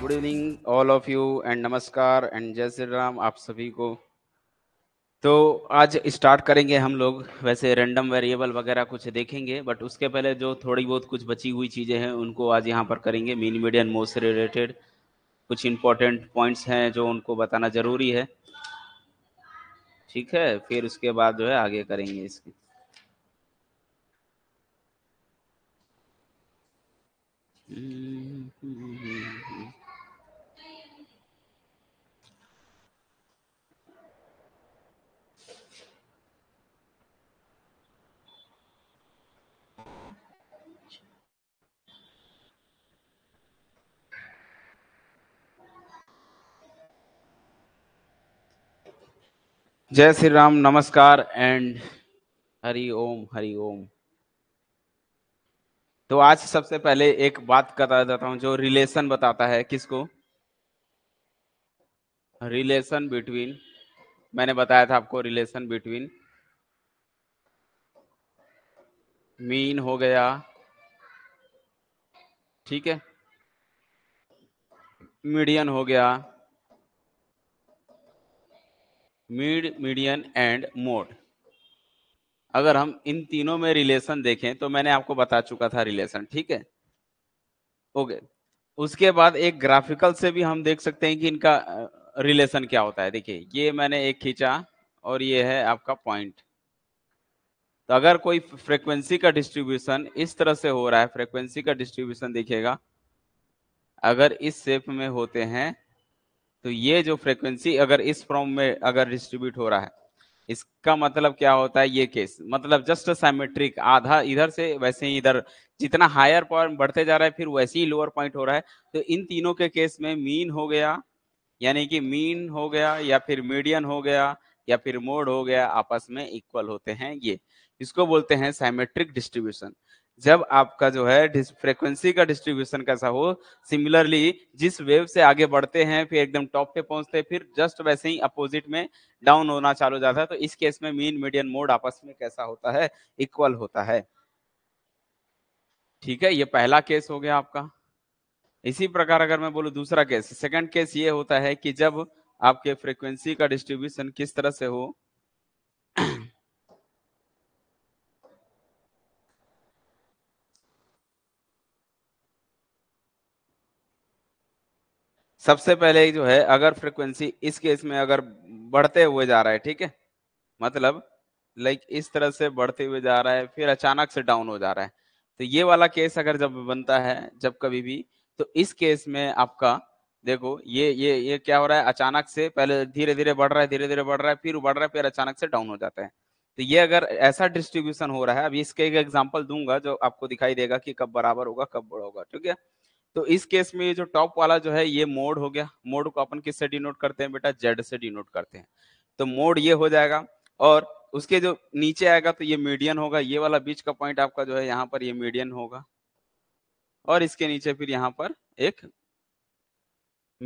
Good evening all of you and नमस्कार and जय श्री राम आप सभी को तो आज स्टार्ट करेंगे हम लोग वैसे रैंडम वेरिएबल वगैरह कुछ देखेंगे बट उसके पहले जो थोड़ी बहुत कुछ बची हुई चीज़ें हैं उनको आज यहाँ पर करेंगे मीन मीडियन मोस्ट रिलेटेड कुछ इंपॉर्टेंट पॉइंट्स हैं जो उनको बताना ज़रूरी है ठीक है फिर उसके बाद जो है आगे करेंगे इसकी जय श्री राम नमस्कार एंड हरि ओम हरि ओम तो आज सबसे पहले एक बात बता देता हूं जो रिलेशन बताता है किसको रिलेशन बिटवीन मैंने बताया था आपको रिलेशन बिटवीन मीन हो गया ठीक है मीडियन हो गया मीड मीडियन एंड मोड अगर हम इन तीनों में रिलेशन देखें तो मैंने आपको बता चुका था रिलेशन ठीक है ओके उसके बाद एक ग्राफिकल से भी हम देख सकते हैं कि इनका रिलेशन क्या होता है देखिए ये मैंने एक खींचा और ये है आपका पॉइंट तो अगर कोई फ्रीक्वेंसी का डिस्ट्रीब्यूशन इस तरह से हो रहा है फ्रीक्वेंसी का डिस्ट्रीब्यूशन देखिएगा अगर इस शेप में होते हैं तो ये जो फ्रीक्वेंसी अगर इस फॉर्म में अगर डिस्ट्रीब्यूट हो रहा है इसका मतलब क्या होता है ये केस मतलब जस्ट साइमेट्रिक आधा इधर से वैसे ही इधर जितना हायर पॉइंट बढ़ते जा रहा है फिर वैसे ही लोअर पॉइंट हो रहा है तो इन तीनों के केस में मीन हो गया यानी कि मीन हो गया या फिर मीडियन हो गया या फिर मोड हो गया आपस में इक्वल होते हैं ये इसको बोलते हैं साइमेट्रिक डिस्ट्रीब्यूशन जब आपका जो है फ्रीक्वेंसी का डिस्ट्रीब्यूशन कैसा हो सिमिलरली जिस वेव से आगे बढ़ते हैं फिर एकदम टॉप पे पहुंचते फिर जस्ट वैसे ही अपोजिट में डाउन होना चालू हो जाता है तो इस केस में मीन मीडियन मोड आपस में कैसा होता है इक्वल होता है ठीक है ये पहला केस हो गया आपका इसी प्रकार अगर मैं बोलू दूसरा केस सेकेंड केस ये होता है कि जब आपके फ्रिक्वेंसी का डिस्ट्रीब्यूशन किस तरह से हो सबसे पहले जो है अगर फ्रिक्वेंसी इस केस में अगर बढ़ते हुए जा रहा है ठीक है मतलब लाइक इस तरह से बढ़ते हुए जा रहा है फिर अचानक से डाउन हो जा रहा है तो ये वाला केस अगर जब बनता है जब कभी भी तो इस केस में आपका देखो ये ये ये क्या हो रहा है अचानक से पहले धीरे धीरे बढ़ रहा है धीरे धीरे बढ़ रहा है फिर बढ़ रहा है फिर अचानक से डाउन हो जाता है तो ये अगर ऐसा डिस्ट्रीब्यूशन हो रहा है अभी इसके एक एग्जाम्पल दूंगा जो आपको दिखाई देगा कि कब बराबर होगा कब बड़ा होगा ठीक है तो इस केस में ये जो टॉप वाला जो है ये मोड हो गया मोड को अपन किससे डिनोट करते हैं बेटा जेड से डिनोट करते हैं तो मोड ये हो जाएगा और उसके जो नीचे आएगा तो ये मीडियन होगा ये वाला बीच का पॉइंट आपका जो है यहाँ पर ये मीडियन होगा और इसके नीचे फिर यहाँ पर एक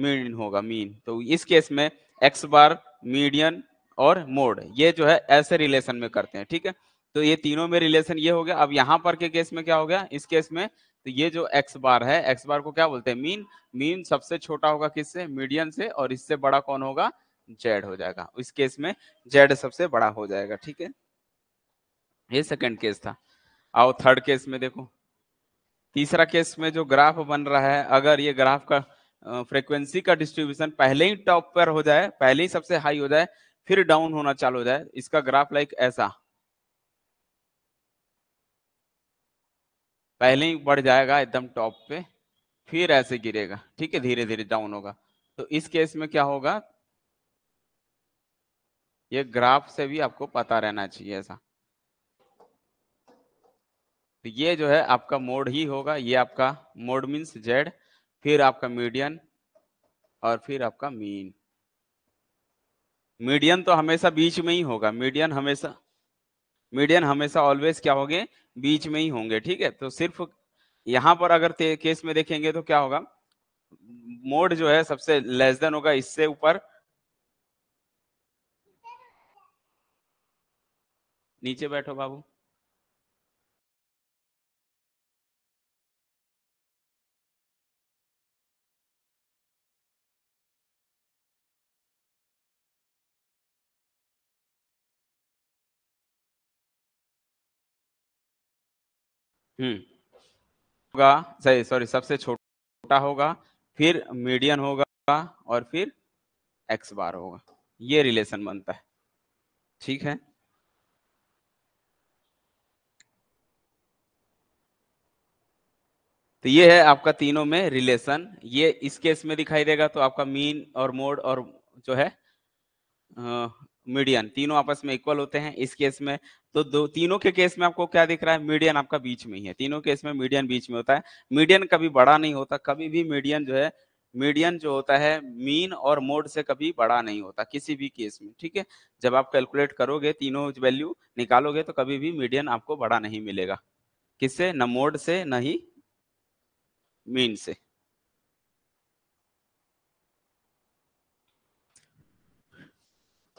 मीन होगा मीन तो इस केस में एक्स बार मीडियन और मोड ये जो है ऐसे रिलेशन में करते हैं ठीक है तो ये तीनों में रिलेशन ये हो गया अब यहाँ पर के केस में क्या हो गया इस केस में तो ये जो एक्स बार है एक्स बार को क्या बोलते हैं मीन मीन सबसे छोटा होगा किससे मीडियम से और इससे बड़ा कौन होगा जेड हो जाएगा इस केस में जेड सबसे बड़ा हो जाएगा ठीक है ये सेकंड केस था आओ थर्ड केस में देखो तीसरा केस में जो ग्राफ बन रहा है अगर ये ग्राफ का फ्रीक्वेंसी का डिस्ट्रीब्यूशन पहले ही टॉप पर हो जाए पहले ही सबसे हाई हो जाए फिर डाउन होना चालू हो जाए इसका ग्राफ लाइक ऐसा पहले ही बढ़ जाएगा एकदम टॉप पे फिर ऐसे गिरेगा ठीक है धीरे धीरे डाउन होगा तो इस केस में क्या होगा ये ग्राफ से भी आपको पता रहना चाहिए ऐसा तो ये जो है आपका मोड ही होगा ये आपका मोड मीन्स जेड फिर आपका मीडियन और फिर आपका मीन मीडियन तो हमेशा बीच में ही होगा मीडियन हमेशा मीडियन हमेशा ऑलवेज क्या होगे बीच में ही होंगे ठीक है तो सिर्फ यहां पर अगर केस में देखेंगे तो क्या होगा मोड जो है सबसे लेस देन होगा इससे ऊपर नीचे बैठो बाबू हम्म। होगा सही सॉरी सबसे छोटा होगा फिर मीडियन होगा और फिर एक्स बार होगा ये रिलेशन बनता है ठीक है तो ये है आपका तीनों में रिलेशन ये इस केस में दिखाई देगा तो आपका मीन और मोड और जो है मीडियन तीनों आपस में इक्वल होते हैं इस केस में तो दो तीनों के केस में आपको क्या दिख रहा है मीडियन आपका बीच में ही है तीनों केस में मीडियन बीच में होता है मीडियन कभी बड़ा नहीं होता कभी भी मीडियन जो है मीडियन जो होता है मीन और मोड से कभी बड़ा नहीं होता किसी भी केस में ठीक है जब आप कैलकुलेट करोगे तीनों वैल्यू निकालोगे तो कभी भी मीडियन आपको बड़ा नहीं मिलेगा किससे न मोड से न ही मीन से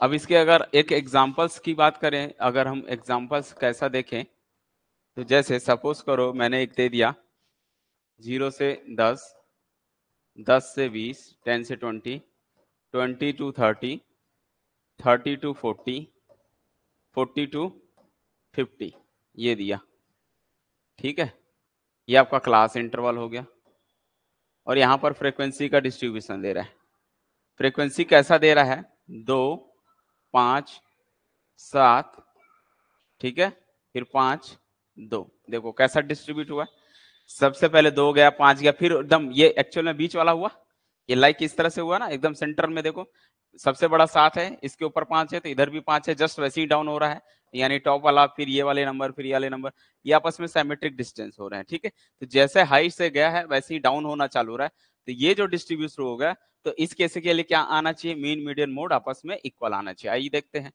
अब इसके अगर एक एग्जाम्पल्स की बात करें अगर हम एग्जाम्पल्स कैसा देखें तो जैसे सपोज करो मैंने एक दे दिया जीरो से दस दस से बीस टेन से twenty twenty to thirty thirty to forty forty to fifty ये दिया ठीक है ये आपका क्लास इंटरवल हो गया और यहाँ पर फ्रीक्वेंसी का डिस्ट्रीब्यूशन दे रहा है फ्रीक्वेंसी कैसा दे रहा है दो पांच सात ठीक है फिर पांच दो देखो कैसा डिस्ट्रीब्यूट हुआ सबसे पहले दो गया पांच गया फिर एकदम ये एक्चुअल में बीच वाला हुआ ये लाइक इस तरह से हुआ ना एकदम सेंटर में देखो सबसे बड़ा सात है इसके ऊपर पांच है तो इधर भी पांच है जस्ट वैसे ही डाउन हो रहा है यानी टॉप वाला फिर ये वाले नंबर फिर ये वाले नंबर ये आपस में सेमेट्रिक डिस्टेंस हो रहे हैं ठीक है तो जैसे हाइट से गया है वैसे ही डाउन होना चालू हो रहा है तो ये जो डिस्ट्रीब्यूट हो गया तो इस केस के लिए क्या आना चाहिए मीन मीडियन मोड आपस में इक्वल आना चाहिए आइए देखते हैं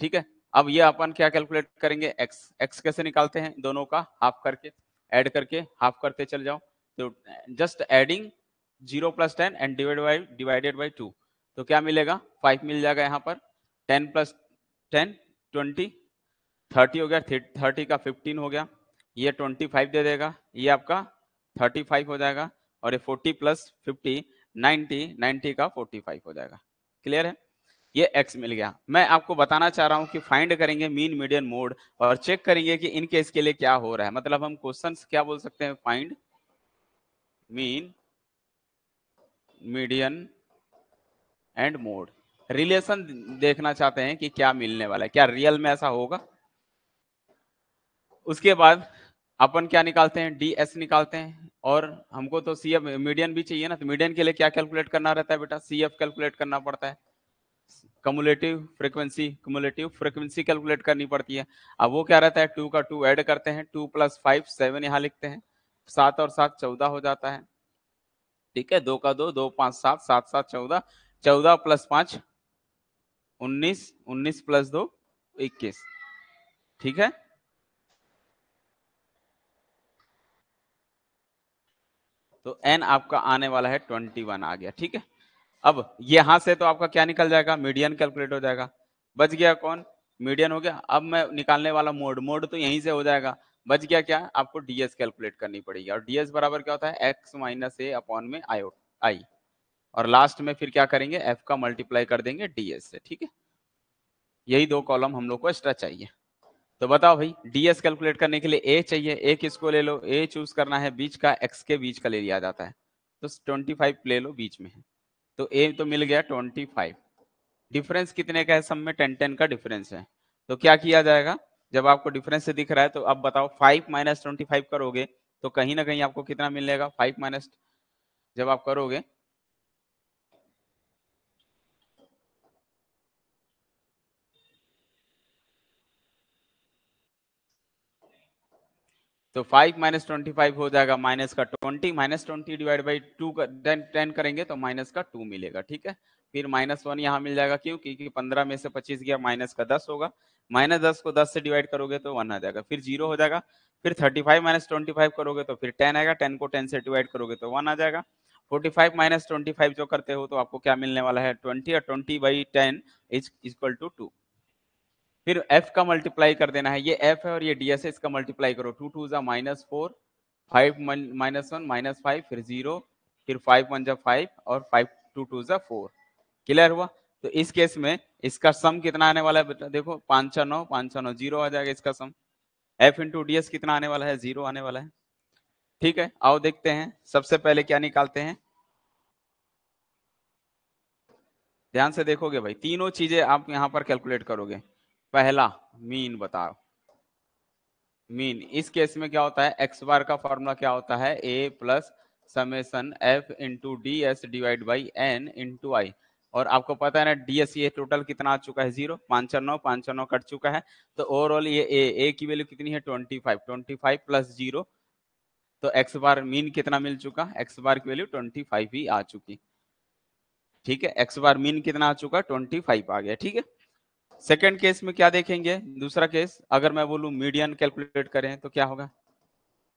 ठीक है अब ये अपन क्या कैलकुलेट करेंगे एक्स एक्स कैसे निकालते हैं दोनों का हाफ करके ऐड करके हाफ करते चल जाओ तो just adding zero plus ten and divide by divided by two तो क्या मिलेगा फाइव मिल जाएगा यहाँ पर ten plus ten twenty thirty हो गया थर्टी का फिफ्टीन हो गया ये ट्वेंटी फाइव दे देगा ये आपका थर्टी फाइव हो जाएगा और ये 40 प्लस 50 90 90 का 45 हो जाएगा क्लियर है ये x मिल गया मैं आपको बताना चाह रहा हूँ कि फाइंड करेंगे मीन मीडियन मोड और चेक करेंगे कि इन केस के लिए क्या हो रहा है मतलब हम क्वेश्चन क्या बोल सकते हैं find mean median and mode relation देखना चाहते हैं कि क्या मिलने वाला है क्या रियल में ऐसा होगा उसके बाद अपन क्या निकालते हैं डी एस निकालते हैं और हमको तो सी एफ मीडियन भी चाहिए ना तो मीडियन के लिए क्या कैलकुलेट करना रहता है बेटा सी एफ कैलकुलेट करना पड़ता है cumulative frequency cumulative frequency calculate करनी पड़ती है अब वो क्या रहता है टू का टू ऐड करते हैं टू प्लस फाइव सेवन यहाँ लिखते हैं सात और सात चौदह हो जाता है ठीक है दो का दो दो पाँच सात सात सात चौदह चौदह प्लस पाँच उन्नीस उन्नीस प्लस दो इक्कीस ठीक है तो एन आपका आने वाला है ट्वेंटी वन आ गया ठीक है अब यहां से तो आपका क्या निकल जाएगा मीडियन कैलकुलेट हो जाएगा बच गया कौन मीडियन हो गया अब मैं निकालने वाला मोड मोड तो यहीं से हो जाएगा बच गया क्या आपको डीएस कैलकुलेट करनी पड़ेगी और डीएस बराबर क्या होता है एक्स माइनस ए अपॉन में आई आई और लास्ट में फिर क्या करेंगे एफ का मल्टीप्लाई कर देंगे डीएस से ठीक है यही दो कॉलम हम लोग को एक्स्ट्रा चाहिए तो बताओ भाई डीएस कैलकुलेट करने के लिए ए चाहिए ए किसको ले लो ए चूज करना है बीच का एक्स के बीच का ले लिया जाता है तो 25 ले लो बीच में है तो ए तो मिल गया 25 डिफरेंस कितने का है सब में टेन टेन का डिफरेंस है तो क्या किया जाएगा जब आपको डिफरेंस से दिख रहा है तो अब बताओ फाइव माइनस ट्वेंटी करोगे तो कहीं ना कहीं आपको कितना मिलेगा फाइव माइनस जब आप करोगे तो 5 माइनस ट्वेंटी हो जाएगा माइनस का 20 minus twenty divide by two ten करेंगे तो माइनस का 2 मिलेगा ठीक है फिर माइनस वन यहाँ मिल जाएगा क्यों क्योंकि 15 में से 25 गया माइनस का 10 होगा माइनस दस को 10 से डिवाइड करोगे तो वन आ जाएगा फिर जीरो हो जाएगा फिर 35 माइनस ट्वेंटी करोगे तो फिर 10 आएगा 10 को 10 से डिवाइड करोगे तो वन आ जाएगा 45 माइनस ट्वेंटी जो करते हो तो आपको क्या मिलने वाला है ट्वेंटी और twenty by ten is equal to two फिर एफ का मल्टीप्लाई कर देना है ये एफ है और ये डी एस है इसका मल्टीप्लाई करो टू टू ज़ा minus four five minus one minus five फिर ज़ीरो फिर फाइव वन ज़ा फाइव और फाइव टू टू ज़ा फोर क्लियर हुआ तो इस केस में इसका सम कितना आने वाला है देखो पाँच छः नौ पाँच छः नौ जीरो आ जाएगा इसका sum F into D S कितना आने वाला है जीरो आने वाला है ठीक है आओ देखते हैं सबसे पहले क्या निकालते हैं ध्यान से देखोगे भाई तीनों चीजें आप यहां पर कैलकुलेट करोगे पहला मीन बताओ मीन इस केस में क्या होता है एक्स बार का फॉर्मूला क्या होता है A plus summation F into D S divide by N into I और आपको पता है ना डी एस ये टोटल कितना आ चुका है जीरो पांच चार नौ पांच चार नौ कट चुका है तो ओवरऑल ये ए ए की वैल्यू कितनी है twenty five twenty five plus zero तो एक्स बार मीन कितना मिल चुका एक्स बार की वैल्यू ट्वेंटी फाइव ही आ चुकी ठीक है एक्स बार मीन कितना आ चुका ट्वेंटी फाइव आ गया ठीक है सेकेंड केस में क्या देखेंगे दूसरा केस अगर मैं बोलूं मीडियन कैलकुलेट करें तो क्या होगा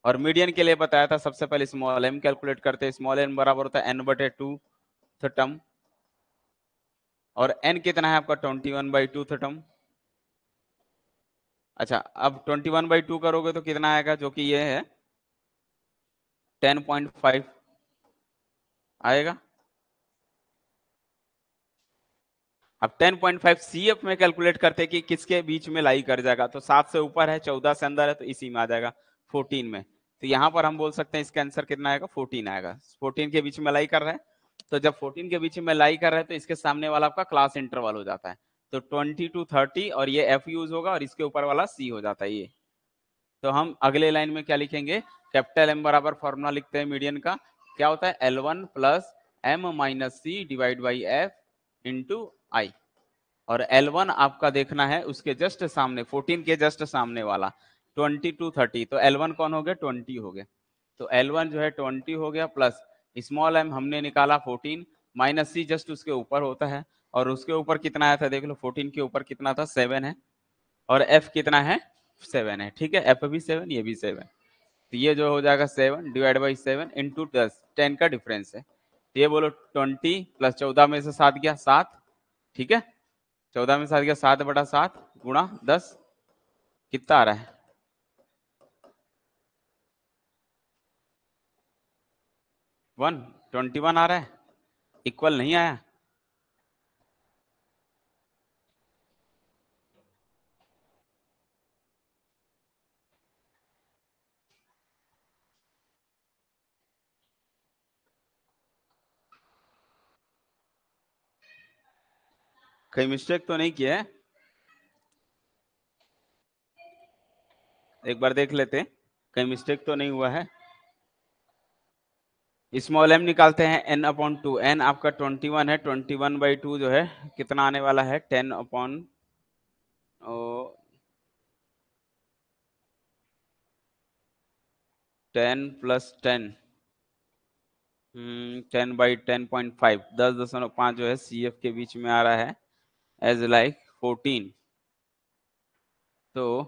और मीडियन के लिए बताया था सबसे पहले स्मॉल एम कैलकुलेट करते हैं स्मॉल एम बराबर होता है एन बटे टू थम और एन कितना है आपका ट्वेंटी वन बाई टू थम अच्छा अब ट्वेंटी वन बाई टू करोगे तो कितना आएगा जो कि ये है टेन पॉइंट फाइव आएगा अब 10.5 CF में कैलकुलेट करते कि किसके बीच में लाई कर जाएगा तो सात से ऊपर है चौदह से अंदर है तो इसी में आ जाएगा फोर्टीन में तो यहाँ पर हम बोल सकते हैं इसका आंसर कितना आएगा फोर्टीन आएगा फोर्टीन के बीच में लाई कर रहे हैं तो जब फोर्टीन के बीच में लाई कर रहे हैं तो इसके सामने वाला आपका क्लास इंटरवल हो जाता है तो ट्वेंटी टू थर्टी और ये एफ यूज होगा और इसके ऊपर वाला सी हो जाता है ये तो हम अगले लाइन में क्या लिखेंगे कैपिटल एम बराबर फॉर्मूला लिखते हैं मीडियन का क्या होता है L one plus M minus C divide by F into I और वन आपका देखना है उसके जस्ट सामने फोर्टीन के जस्ट सामने वाला ट्वेंटी टू थर्टी तो वन कौन हो गया ट्वेंटी हो गया तो वन जो है ट्वेंटी हो गया प्लस स्मॉल एम हमने निकाला फोर्टीन माइनस सी जस्ट उसके ऊपर होता है और उसके ऊपर कितना आया था देख लो फोर्टीन के ऊपर कितना था सेवन है और एफ कितना है सेवन है ठीक है एफ भी सेवन ये भी सेवन तो ये जो हो जाएगा seven divide by seven into दस टेन का डिफरेंस है तो ये बोलो ट्वेंटी प्लस चौदह में से सात गया सात ठीक है चौदह में सात गया सात बटा सात गुणा दस कितना आ रहा है वन ट्वेंटी वन आ रहा है इक्वल नहीं आया कहीं मिस्टेक तो नहीं किया है एक बार देख लेते कहीं मिस्टेक तो नहीं हुआ है स्मॉल एम निकालते हैं एन अपॉन टू एन आपका ट्वेंटी वन है ट्वेंटी वन बाई टू जो है कितना आने वाला है ten upon ten plus ten ten by ten point five दस दशमलव पाँच जो है सी एफ के बीच में आ रहा है as like 14 so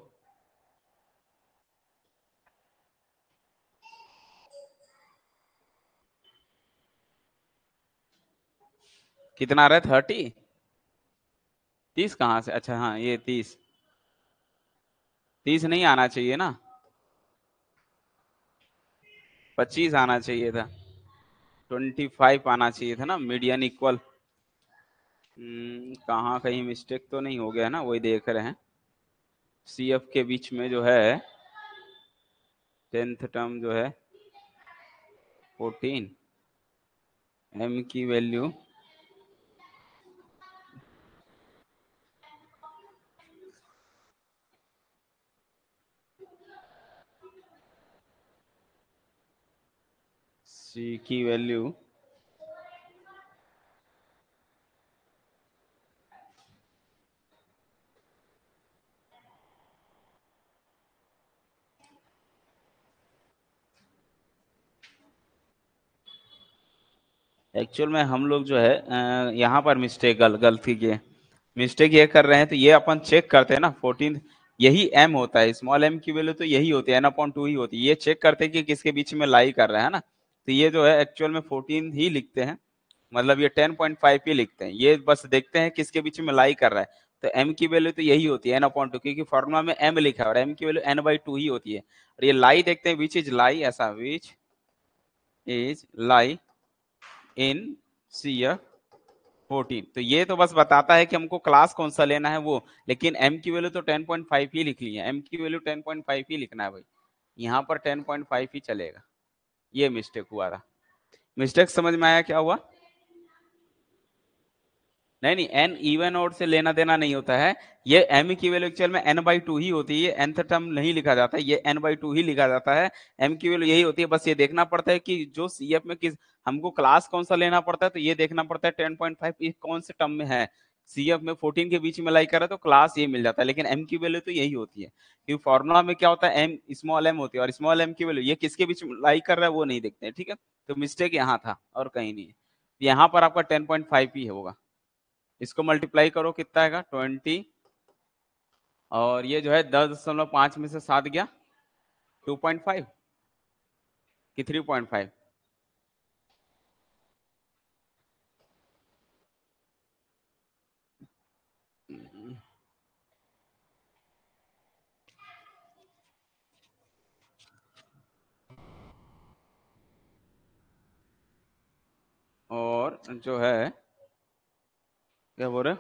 कितना आ रहा है थर्टी तीस कहां से अच्छा हाँ ये तीस तीस नहीं आना चाहिए ना पच्चीस आना चाहिए था ट्वेंटी फाइव आना चाहिए था ना मीडियन इक्वल हम्म, कहाँ कहीं मिस्टेक तो नहीं हो गया ना वही देख रहे हैं सी एफ के बीच में जो है टेंथ टर्म जो है फोर्टीन एम की वैल्यू सी की वैल्यू एक्चुअल में हम लोग जो है यहाँ पर मिस्टेक गल, गलती के मिस्टेक ये कर रहे हैं तो ये अपन चेक करते हैं ना फोर्टीन यही एम होता है स्मॉल एम की वैल्यू तो यही होती है एन अपॉन टू ही होती है ये चेक करते हैं कि किसके बीच में लाई कर रहा है ना तो ये जो है एक्चुअल में फोर्टीन ही लिखते हैं मतलब ये टेन पॉइंट फाइव ही लिखते हैं ये बस देखते हैं किसके बीच में लाई कर रहा है तो एम की वैल्यू तो यही होती है एन अपॉन टू क्योंकि फॉर्मुला में एम लिखा है और एम की वैल्यू एन बाई टू ही होती है और ये लाई देखते हैं विच इज लाई ऐसा which is lie in C F fourteen तो ये तो बस बताता है कि हमको क्लास कौन सा लेना है वो लेकिन एम की वैल्यू तो टेन पॉइंट फाइव ही लिख ली है एम की वैल्यू टेन पॉइंट फाइव ही लिखना है भाई यहाँ पर टेन पॉइंट फाइव ही चलेगा ये मिस्टेक हुआ था मिस्टेक समझ में आया क्या हुआ नहीं नहीं एन इवन ऑड से लेना देना नहीं होता है ये एम की वैल्यू एक्चुअल में एन बाई टू ही होती है एन टर्म नहीं लिखा जाता है ये एन बाई टू ही लिखा जाता है एम की वैल्यू यही होती है बस ये देखना पड़ता है कि जो सी एफ में किस हमको क्लास कौन सा लेना पड़ता है तो ये देखना पड़ता है टेन पॉइंट फाइव कौन से टर्म में है सी एफ में फोर्टीन के बीच में लाई करे तो क्लास ये मिल जाता है लेकिन एम की वैल्यू तो यही होती है क्योंकि फॉर्मूला में क्या होता है एम स्मॉल एम होती है और स्मॉल एम की वैल्यू ये किसके बीच में लाई कर रहा है वो नहीं देखते हैं ठीक है तो मिस्टेक यहाँ था और कहीं नहीं है यहाँ पर आपका टेन पॉइंट फाइव ही होगा इसको मल्टीप्लाई करो कितना आएगा ट्वेंटी और ये जो है दस दशमलव पांच में से सात गया टू पॉइंट फाइव कि थ्री पॉइंट फाइव और जो है क्या बोल रहे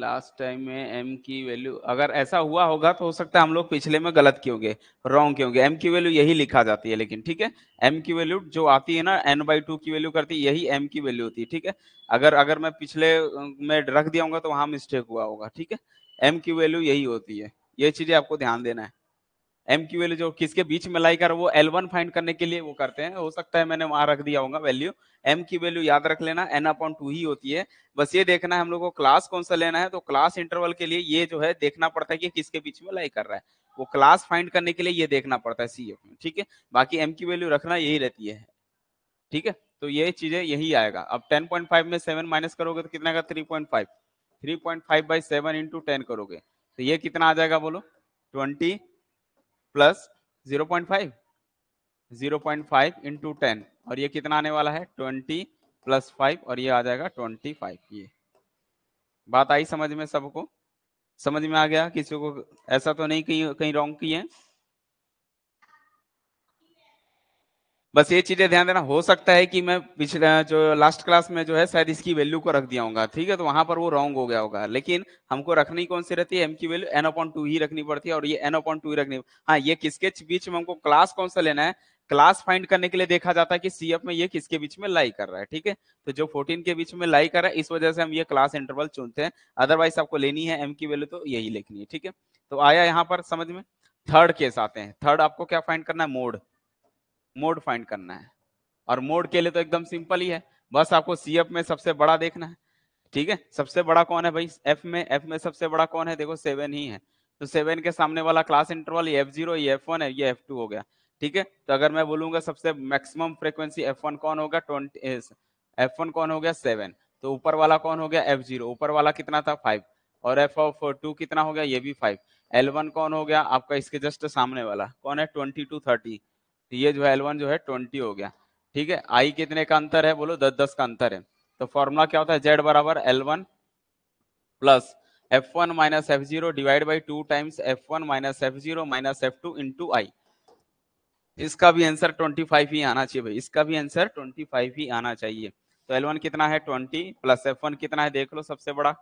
लास्ट टाइम में एम की वैल्यू अगर ऐसा हुआ होगा तो हो सकता है हम लोग पिछले में गलत क्यों गए रॉन्ग क्यों गए एम की वैल्यू यही लिखा जाती है लेकिन ठीक है एम की वैल्यू जो आती है ना एन बाई टू की वैल्यू करती है यही एम की वैल्यू होती है ठीक है अगर अगर मैं पिछले में रख दिया होगा तो वहां मिस्टेक हुआ होगा ठीक है एम की वैल्यू यही होती है ये चीजें आपको ध्यान देना है एम की वैल्यू जो किसके बीच में लाई कर वो एल वन फाइंड करने के लिए वो करते हैं हो सकता है मैंने वहां रख दिया होगा वैल्यू एम की वैल्यू याद रख लेना एन अपॉन टू ही होती है बस ये देखना है हम लोग को क्लास कौन सा लेना है तो क्लास इंटरवल के लिए ये जो है देखना पड़ता है कि किसके बीच में लाई कर रहा है वो क्लास फाइंड करने के लिए ये देखना पड़ता है सी में ठीक है बाकी एम की वैल्यू रखना यही रहती है ठीक है तो ये चीजें यही आएगा अब टेन पॉइंट फाइव में सेवन माइनस करोगे तो कितना का point five by seven into ten करोगे तो ये कितना आ जाएगा बोलो twenty plus zero point five zero point five into ten और ये कितना आने वाला है ट्वेंटी प्लस फाइव और ये आ जाएगा ट्वेंटी फाइव ये बात आई समझ में सबको समझ में आ गया किसी को ऐसा तो नहीं कहीं कहीं रॉन्ग किए बस ये चीजें ध्यान देना हो सकता है कि मैं पिछले जो लास्ट क्लास में जो है शायद इसकी वैल्यू को रख दिया होगा ठीक है तो वहां पर वो रॉन्ग हो गया होगा लेकिन हमको रखनी कौन सी रहती है एम की वैल्यू एन अपॉन टू ही रखनी पड़ती है और ये एन अपॉन टू ही रखनी हाँ ये किसके बीच में हमको क्लास कौन सा लेना है क्लास फाइंड करने के लिए देखा जाता है कि सी में ये किसके बीच में लाई कर रहा है ठीक है तो जो फोर्टीन के बीच में लाई कर रहा है इस वजह से हम ये क्लास इंटरवल चुनते हैं अदरवाइज आपको लेनी है एम की वैल्यू तो यही लिखनी है ठीक है तो आया यहाँ पर समझ में थर्ड केस आते हैं थर्ड आपको क्या फाइंड करना है मोड मोड फाइंड करना है और मोड के लिए तो एकदम सिंपल ही है बस आपको सी एफ में सबसे बड़ा देखना है ठीक है सबसे बड़ा कौन है भाई एफ में एफ में सबसे बड़ा कौन है देखो सेवन ही है तो सेवन के सामने वाला क्लास इंटरवल ये एफ जीरो ये एफ वन है ये एफ टू हो गया ठीक है तो अगर मैं बोलूंगा सबसे मैक्सिमम फ्रीक्वेंसी एफ वन कौन होगा ट्वेंटी एफ वन कौन हो गया सेवन तो ऊपर वाला कौन हो गया एफ जीरो ऊपर वाला कितना था फाइव और एफ ऑफ टू कितना हो गया ये भी फाइव एल वन कौन हो गया आपका इसके जस्ट सामने वाला कौन है ट्वेंटी टू थर्टी तो ये जो है एल जो है ट्वेंटी हो गया ठीक है आई कितने का अंतर है बोलो दस दस का अंतर है तो फॉर्मूला क्या होता है जेड बराबर L one plus F one minus F zero divide by two times F one minus F zero minus F two into I इसका भी आंसर ट्वेंटी फाइव ही आना चाहिए भाई इसका भी आंसर ट्वेंटी फाइव ही आना चाहिए तो एल वन कितना है ट्वेंटी प्लस एफ वन कितना है देख लो सबसे बड़ा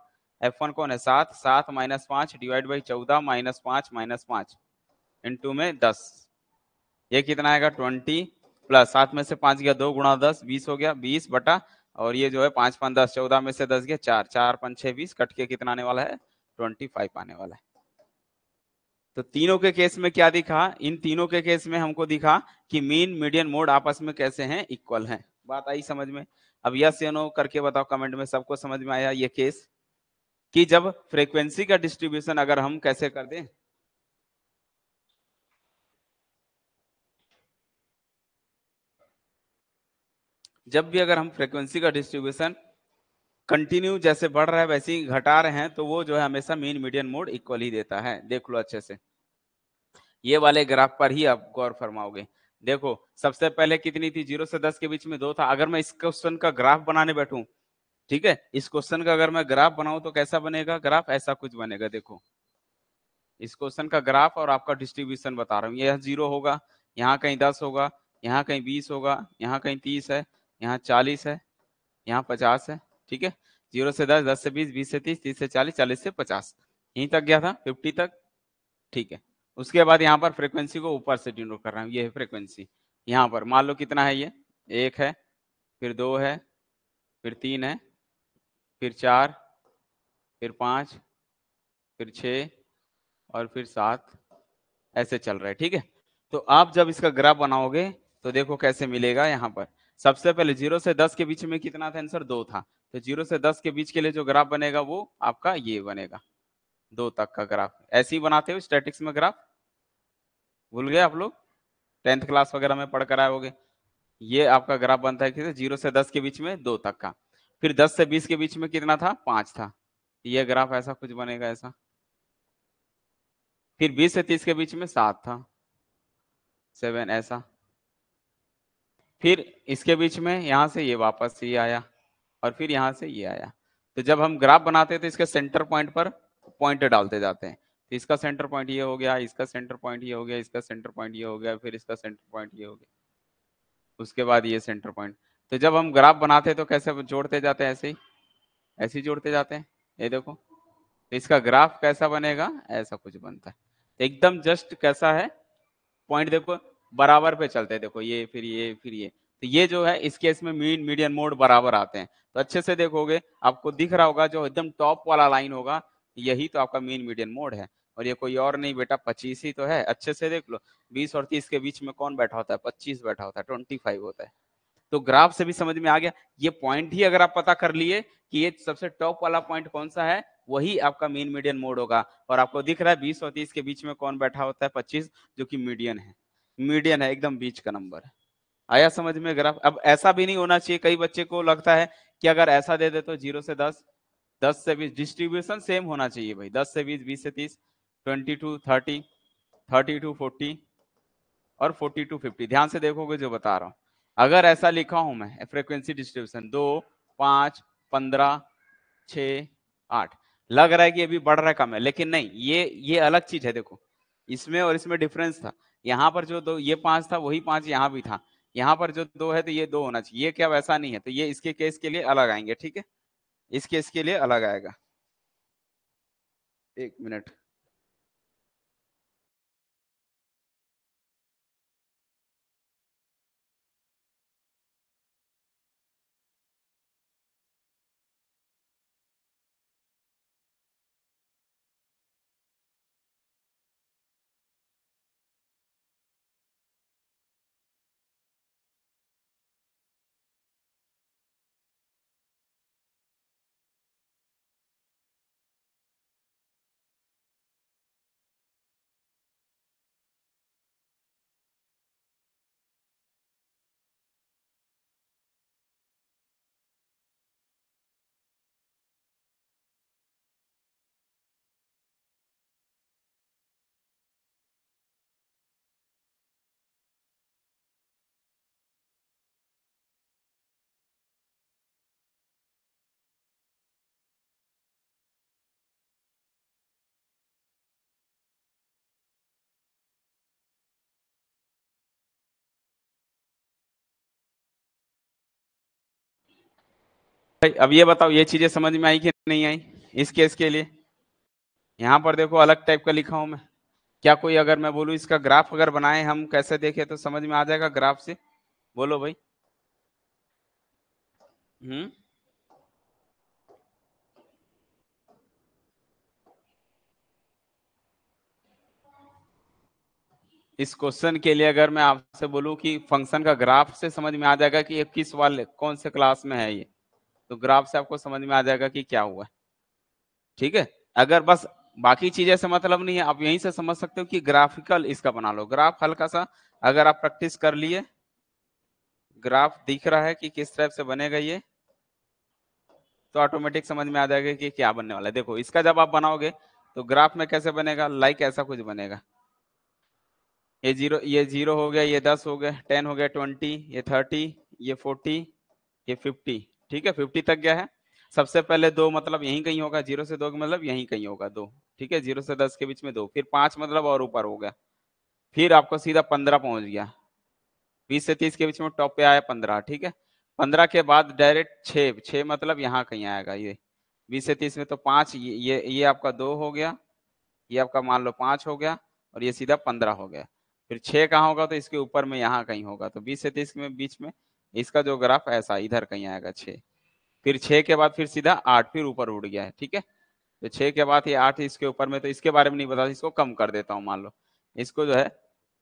एफ वन कौन है सात सात माइनस पाँच डिवाइड बाई चौदह माइनस पाँच माइनस पाँच इंटू में दस ये कितना आएगा ट्वेंटी प्लस सात में से पांच गया दो गुणा दस बीस हो गया बीस बटा और ये जो है पांच पांच दस चौदह में से दस गया चार चार पांच छह बीस कट के कितना आने वाला है ट्वेंटी फाइव आने वाला है तो तीनों के केस में क्या दिखा इन तीनों के केस में हमको दिखा कि मीन मीडियन मोड आपस में कैसे हैं इक्वल हैं बात आई समझ में अब यस एनो करके बताओ कमेंट में सबको समझ में आया ये केस कि जब फ्रीक्वेंसी का डिस्ट्रीब्यूशन अगर हम कैसे कर दें जब भी अगर हम फ्रिक्वेंसी का डिस्ट्रीब्यूशन कंटिन्यू जैसे बढ़ रहा है वैसे ही घटा रहे हैं तो वो जो है हमेशा मीन मीडियम मोड इक्वल ही देता है देख लो अच्छे से ये वाले ग्राफ पर ही आप गौर फरमाओगे देखो सबसे पहले कितनी थी जीरो से दस के बीच में दो था अगर मैं इस क्वेश्चन का ग्राफ बनाने बैठू ठीक है इस क्वेश्चन का अगर मैं ग्राफ बनाऊ तो कैसा बनेगा ग्राफ ऐसा कुछ बनेगा देखो इस क्वेश्चन का ग्राफ और आपका डिस्ट्रीब्यूशन बता रहा हूँ यह जीरो होगा यहाँ कहीं दस होगा यहाँ कहीं बीस होगा यहाँ कहीं तीस है यहाँ चालीस है यहाँ पचास है ठीक है जीरो से दस दस से बीस बीस से तीस तीस से चालीस चालीस से पचास यहीं तक गया था फिफ्टी तक ठीक है उसके बाद यहाँ पर फ्रिक्वेंसी को ऊपर से डिनोट कर रहा हूँ ये है फ्रिक्वेंसी यहाँ पर मान लो कितना है ये एक है फिर दो है फिर तीन है फिर चार फिर पाँच फिर छ और फिर सात ऐसे चल रहा है ठीक है तो आप जब इसका ग्राफ बनाओगे तो देखो कैसे मिलेगा यहाँ पर सबसे पहले जीरो से दस के बीच में कितना था आंसर दो था तो जीरो से दस के बीच के लिए जो ग्राफ बनेगा वो आपका ये बनेगा दो तक का ग्राफ ऐसे ही बनाते हो स्टैटिक्स में ग्राफ भूल गए आप लोग टेंथ क्लास वगैरह में पढ़ कर आए होगे ये आपका ग्राफ बनता है जीरो से दस के बीच में दो तक का फिर दस से बीस के बीच में कितना था पांच था ये ग्राफ ऐसा कुछ बनेगा ऐसा फिर बीस से तीस के बीच में सात था सेवन ऐसा फिर इसके बीच में यहाँ से ये वापस ये आया और फिर यहाँ से ये आया तो जब हम ग्राफ बनाते हैं तो इसके सेंटर पॉइंट पर पॉइंट डालते जाते हैं तो इसका सेंटर पॉइंट ये हो गया इसका सेंटर पॉइंट ये हो गया इसका सेंटर पॉइंट ये हो गया फिर इसका सेंटर पॉइंट ये हो गया उसके बाद ये सेंटर पॉइंट तो जब हम ग्राफ बनाते हैं तो कैसे जोड़ते जाते हैं ऐसे ही ऐसे ही जोड़ते जाते हैं ये देखो तो इसका ग्राफ कैसा बनेगा ऐसा कुछ बनता है तो एकदम जस्ट कैसा है पॉइंट देखो बराबर पे चलते हैं देखो ये फिर ये फिर ये तो ये जो है इस केस में मीन मीडियन मोड बराबर आते हैं तो अच्छे से देखोगे आपको दिख रहा होगा जो एकदम टॉप वाला लाइन होगा यही तो आपका मीन मीडियन मोड है और ये कोई और नहीं बेटा पच्चीस ही तो है अच्छे से देख लो बीस और तीस के बीच में कौन बैठा होता है पच्चीस बैठा होता है ट्वेंटी फाइव होता है तो ग्राफ से भी समझ में आ गया ये पॉइंट ही अगर आप पता कर लिए कि ये सबसे टॉप वाला पॉइंट कौन सा है वही आपका मीन मीडियन मोड होगा और आपको दिख रहा है बीस और तीस के बीच में कौन बैठा होता है पच्चीस जो की मीडियन है मीडियन है एकदम बीच का नंबर आया समझ में ग्राफ अब ऐसा भी नहीं होना चाहिए कई बच्चे को लगता है कि अगर ऐसा दे दे तो जीरो से दस दस से बीस डिस्ट्रीब्यूशन सेम होना चाहिए भाई दस से बीस बीस से तीस twenty to thirty thirty to forty और फोर्टी टू फिफ्टी ध्यान से देखोगे जो बता रहा हूँ अगर ऐसा लिखा हूं मैं फ्रिक्वेंसी डिस्ट्रीब्यूशन दो पांच पंद्रह छ आठ लग रहा है कि अभी बढ़ रहा है कम है लेकिन नहीं ये ये अलग चीज है देखो इसमें और इसमें डिफरेंस था यहाँ पर जो दो ये पांच था वही पांच यहाँ भी था यहाँ पर जो दो है तो ये दो होना चाहिए ये क्या वैसा नहीं है तो ये इसके केस के लिए अलग आएंगे ठीक है इस केस के लिए अलग आएगा एक मिनट अब ये बताओ ये चीजें समझ में आई कि नहीं आई इस केस के लिए यहाँ पर देखो अलग टाइप का लिखा हूं मैं क्या कोई अगर मैं बोलूँ इसका ग्राफ अगर बनाए हम कैसे देखें तो समझ में आ जाएगा ग्राफ से बोलो भाई हम्म इस क्वेश्चन के लिए अगर मैं आपसे बोलूं कि फंक्शन का ग्राफ से समझ में आ जाएगा कि ये किस वाले कौन से क्लास में है ये तो ग्राफ से आपको समझ में आ जाएगा कि क्या हुआ ठीक है अगर बस बाकी चीजें से मतलब नहीं है आप यहीं से समझ सकते हो कि ग्राफिकल इसका बना लो ग्राफ हल्का सा अगर आप प्रैक्टिस कर लिए ग्राफ दिख रहा है कि किस टाइप से बनेगा ये तो ऑटोमेटिक समझ में आ जाएगा कि क्या बनने वाला है देखो इसका जब आप बनाओगे तो ग्राफ में कैसे बनेगा लाइक ऐसा कुछ बनेगा ये जीरो ये जीरो हो गया ये दस हो गया टेन हो गया ट्वेंटी ये थर्टी ये फोर्टी ये फिफ्टी ठीक है फिफ्टी तक गया है सबसे पहले दो मतलब यहीं कहीं होगा जीरो से दो मतलब यहीं कहीं होगा दो ठीक है जीरो से दस के बीच में दो फिर पांच मतलब और ऊपर हो गया फिर आपको सीधा पंद्रह पहुंच गया बीस से तीस के बीच में टॉप पे आया पंद्रह ठीक है पंद्रह के बाद डायरेक्ट छः छः मतलब यहाँ कहीं आएगा ये बीस से तीस में तो पाँच ये, ये आपका दो हो गया ये आपका मान लो पाँच हो गया और ये सीधा पंद्रह हो गया फिर छः कहाँ होगा तो इसके ऊपर में यहाँ कहीं होगा तो बीस से तीस में बीच में इसका जो ग्राफ ऐसा इधर कहीं आएगा छ फिर छः के बाद फिर सीधा आठ फिर ऊपर उड़ गया है ठीक है तो छह के बाद ये आठ इसके ऊपर में तो इसके बारे में नहीं बता इसको कम कर देता हूँ मान लो इसको जो है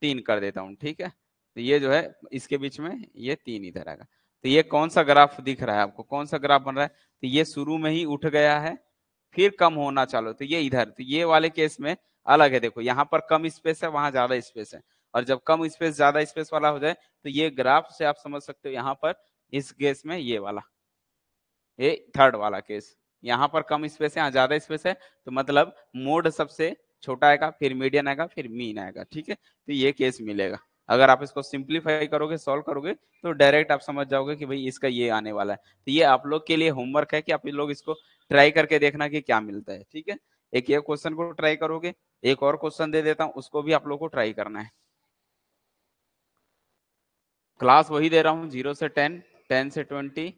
तीन कर देता हूँ ठीक है तो ये जो है इसके बीच में ये तीन इधर आएगा तो ये कौन सा ग्राफ दिख रहा है आपको कौन सा ग्राफ बन रहा है तो ये शुरू में ही उठ गया है फिर कम होना चालू तो ये इधर तो ये वाले केस में अलग है देखो यहाँ पर कम स्पेस है वहां ज्यादा स्पेस है और जब कम स्पेस ज्यादा स्पेस वाला हो जाए तो ये ग्राफ से आप समझ सकते हो यहाँ पर इस केस में ये वाला ये थर्ड वाला केस यहाँ पर कम स्पेस है यहाँ ज्यादा स्पेस है तो मतलब मोड सबसे छोटा आएगा फिर मीडियम आएगा फिर मीन आएगा ठीक है तो ये केस मिलेगा अगर आप इसको सिंप्लीफाई करोगे सॉल्व करोगे तो डायरेक्ट आप समझ जाओगे कि भाई इसका ये आने वाला है तो ये आप लोग के लिए होमवर्क है कि आप लोग इसको ट्राई करके देखना कि क्या मिलता है ठीक है एक ये क्वेश्चन को ट्राई करोगे एक और क्वेश्चन दे देता हूँ उसको भी आप लोग को ट्राई करना है क्लास वही दे रहा हूँ जीरो से टेन टेन से ट्वेंटी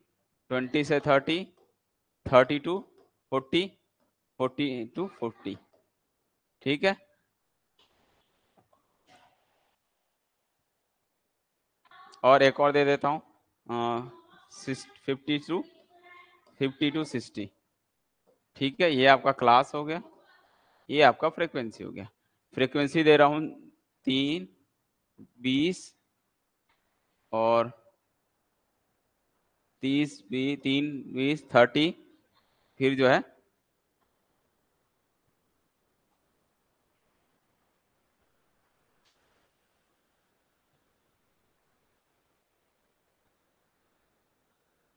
ट्वेंटी से thirty thirty to forty forty to forty ठीक है और एक और दे देता हूँ fifty to fifty to sixty ठीक है ये आपका क्लास हो गया ये आपका फ्रीक्वेंसी हो गया फ्रीक्वेंसी दे रहा हूँ तीन बीस और तीस बीस तीन बीस थर्टी फिर जो है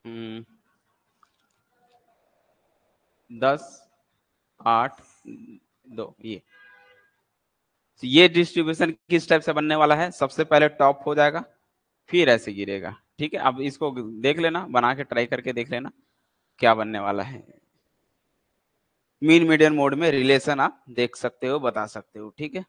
हम्म, दस आठ दो ये तो ये डिस्ट्रीब्यूशन किस टाइप से बनने वाला है सबसे पहले टॉप हो जाएगा फिर ऐसे गिरेगा ठीक है अब इसको देख लेना बना के ट्राई करके देख लेना क्या बनने वाला है मीन मीडियम मोड में रिलेशन आप देख सकते हो बता सकते हो ठीक है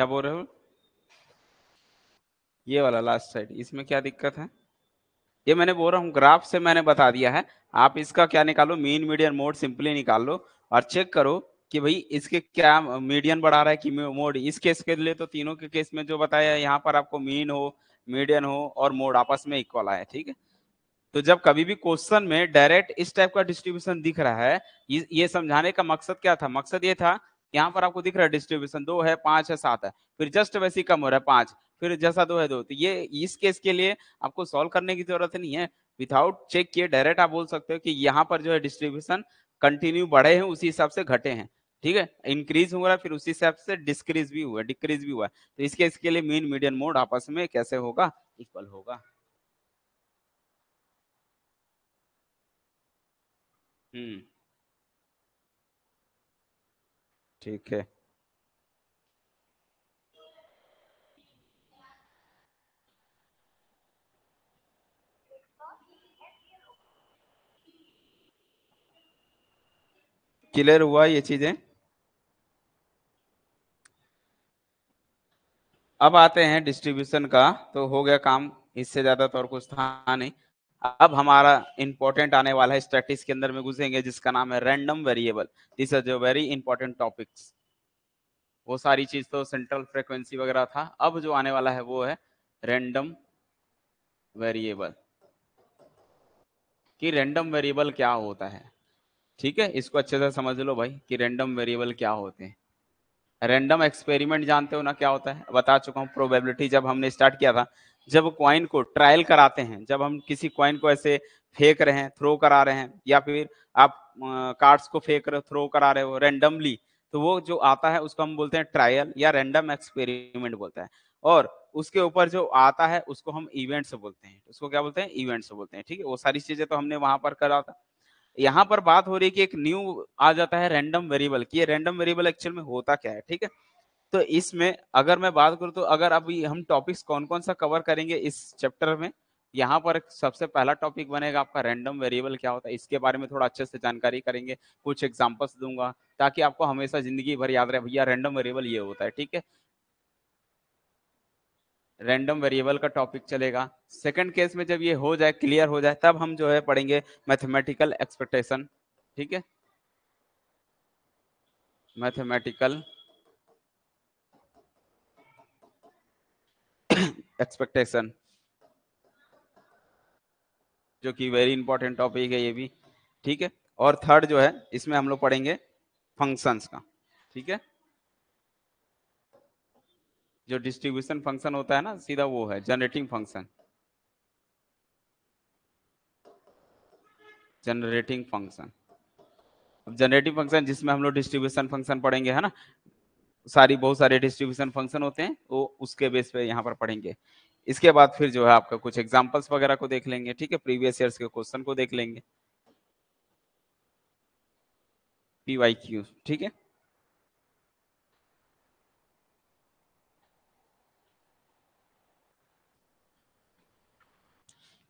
क्या बोल रहे हो ये वाला लास्ट साइड इसमें क्या दिक्कत है ये मैंने बोल रहा हूँ ग्राफ से मैंने बता दिया है आप इसका क्या निकालो मीन मीडियन मोड सिंपली निकाल लो और चेक करो कि भाई इसके क्या मीडियन बढ़ा रहा है कि मोड इस केस के लिए तो तीनों के केस में जो बताया यहाँ पर आपको मीन हो मीडियन हो और मोड आपस में इक्वल आया ठीक है तो जब कभी भी क्वेश्चन में डायरेक्ट इस टाइप का डिस्ट्रीब्यूशन दिख रहा है ये समझाने का मकसद क्या था मकसद ये था यहाँ पर आपको दिख रहा है डिस्ट्रीब्यूशन दो है पांच है सात है फिर जस्ट वैसी कम हो रहा है पांच फिर जैसा दो है दो तो ये इस केस के लिए आपको सॉल्व करने की जरूरत नहीं है विदाउट चेक किए डायरेक्ट आप बोल सकते हो कि यहाँ पर जो है डिस्ट्रीब्यूशन कंटिन्यू बढ़े हैं उसी हिसाब से घटे हैं ठीक है इंक्रीज हुआ फिर उसी हिसाब से डिस्क्रीज भी हुआ डिक्रीज भी हुआ तो इसके इसके लिए मीन मीडियम मोड आपस में कैसे होगा इक्वल होगा हम्म ठीक है क्लियर हुआ ये चीजें अब आते हैं डिस्ट्रीब्यूशन का तो हो गया काम इससे ज्यादा तो और कुछ था नहीं अब हमारा इंपॉर्टेंट आने वाला है स्टैटिक्स के अंदर में घुसेंगे जिसका नाम है random variable this is a very important topics वो सारी चीज तो सेंट्रल फ्रिक्वेंसी वगैरह था अब जो आने वाला है वो है रैंडम वेरिएबल कि रैंडम वेरिएबल क्या होता है ठीक है इसको अच्छे से समझ लो भाई कि रैंडम वेरिएबल क्या होते हैं रैंडम एक्सपेरिमेंट जानते हो ना क्या होता है बता चुका हूँ प्रोबेबिलिटी जब हमने स्टार्ट किया था जब क्वाइन को ट्रायल कराते हैं जब हम किसी क्वाइन को ऐसे फेंक रहे हैं थ्रो करा रहे हैं या फिर आप कार्ड्स को फेंक रहे थ्रो करा रहे हो रेंडमली तो वो जो आता है उसको हम बोलते हैं ट्रायल या रेंडम एक्सपेरिमेंट बोलता है और उसके ऊपर जो आता है उसको हम इवेंट्स बोलते हैं उसको क्या बोलते हैं इवेंट से बोलते हैं ठीक है वो सारी चीजें तो हमने वहां पर करा था यहाँ पर बात हो रही है कि एक न्यू आ जाता है रैंडम वेरिएबल कि ये रैंडम वेरिएबल एक्चुअल में होता क्या है ठीक है तो इसमें अगर मैं बात करूँ तो अगर अभी हम टॉपिक्स कौन कौन सा कवर करेंगे इस चैप्टर में यहाँ पर सबसे पहला टॉपिक बनेगा आपका रैंडम वेरिएबल क्या होता है इसके बारे में थोड़ा अच्छे से जानकारी करेंगे कुछ एग्जाम्पल्स दूंगा ताकि आपको हमेशा जिंदगी भर याद रहे भैया रैंडम वेरिएबल ये होता है ठीक है रैंडम वेरिएबल का टॉपिक चलेगा सेकंड केस में जब ये हो जाए क्लियर हो जाए तब हम जो है पढ़ेंगे मैथमेटिकल एक्सपेक्टेशन ठीक है मैथमेटिकल एक्सपेक्टेशन जो कि वेरी इंपॉर्टेंट टॉपिक है ये भी ठीक है और थर्ड जो है इसमें हम लोग पढ़ेंगे फंक्शंस का ठीक है जो डिस्ट्रीब्यूशन फंक्शन होता है ना सीधा वो है जनरेटिंग फंक्शन जनरेटिंग फंक्शन अब जनरेटिंग फंक्शन जिसमें हम लोग डिस्ट्रीब्यूशन फंक्शन पढ़ेंगे है ना सारी बहुत सारे डिस्ट्रीब्यूशन फंक्शन होते हैं वो उसके बेस पे यहाँ पर पढ़ेंगे इसके बाद फिर जो है आपका कुछ एग्जाम्पल्स वगैरह को देख लेंगे ठीक है प्रीवियस ईयर के क्वेश्चन को देख लेंगे पीवाई क्यू ठीक है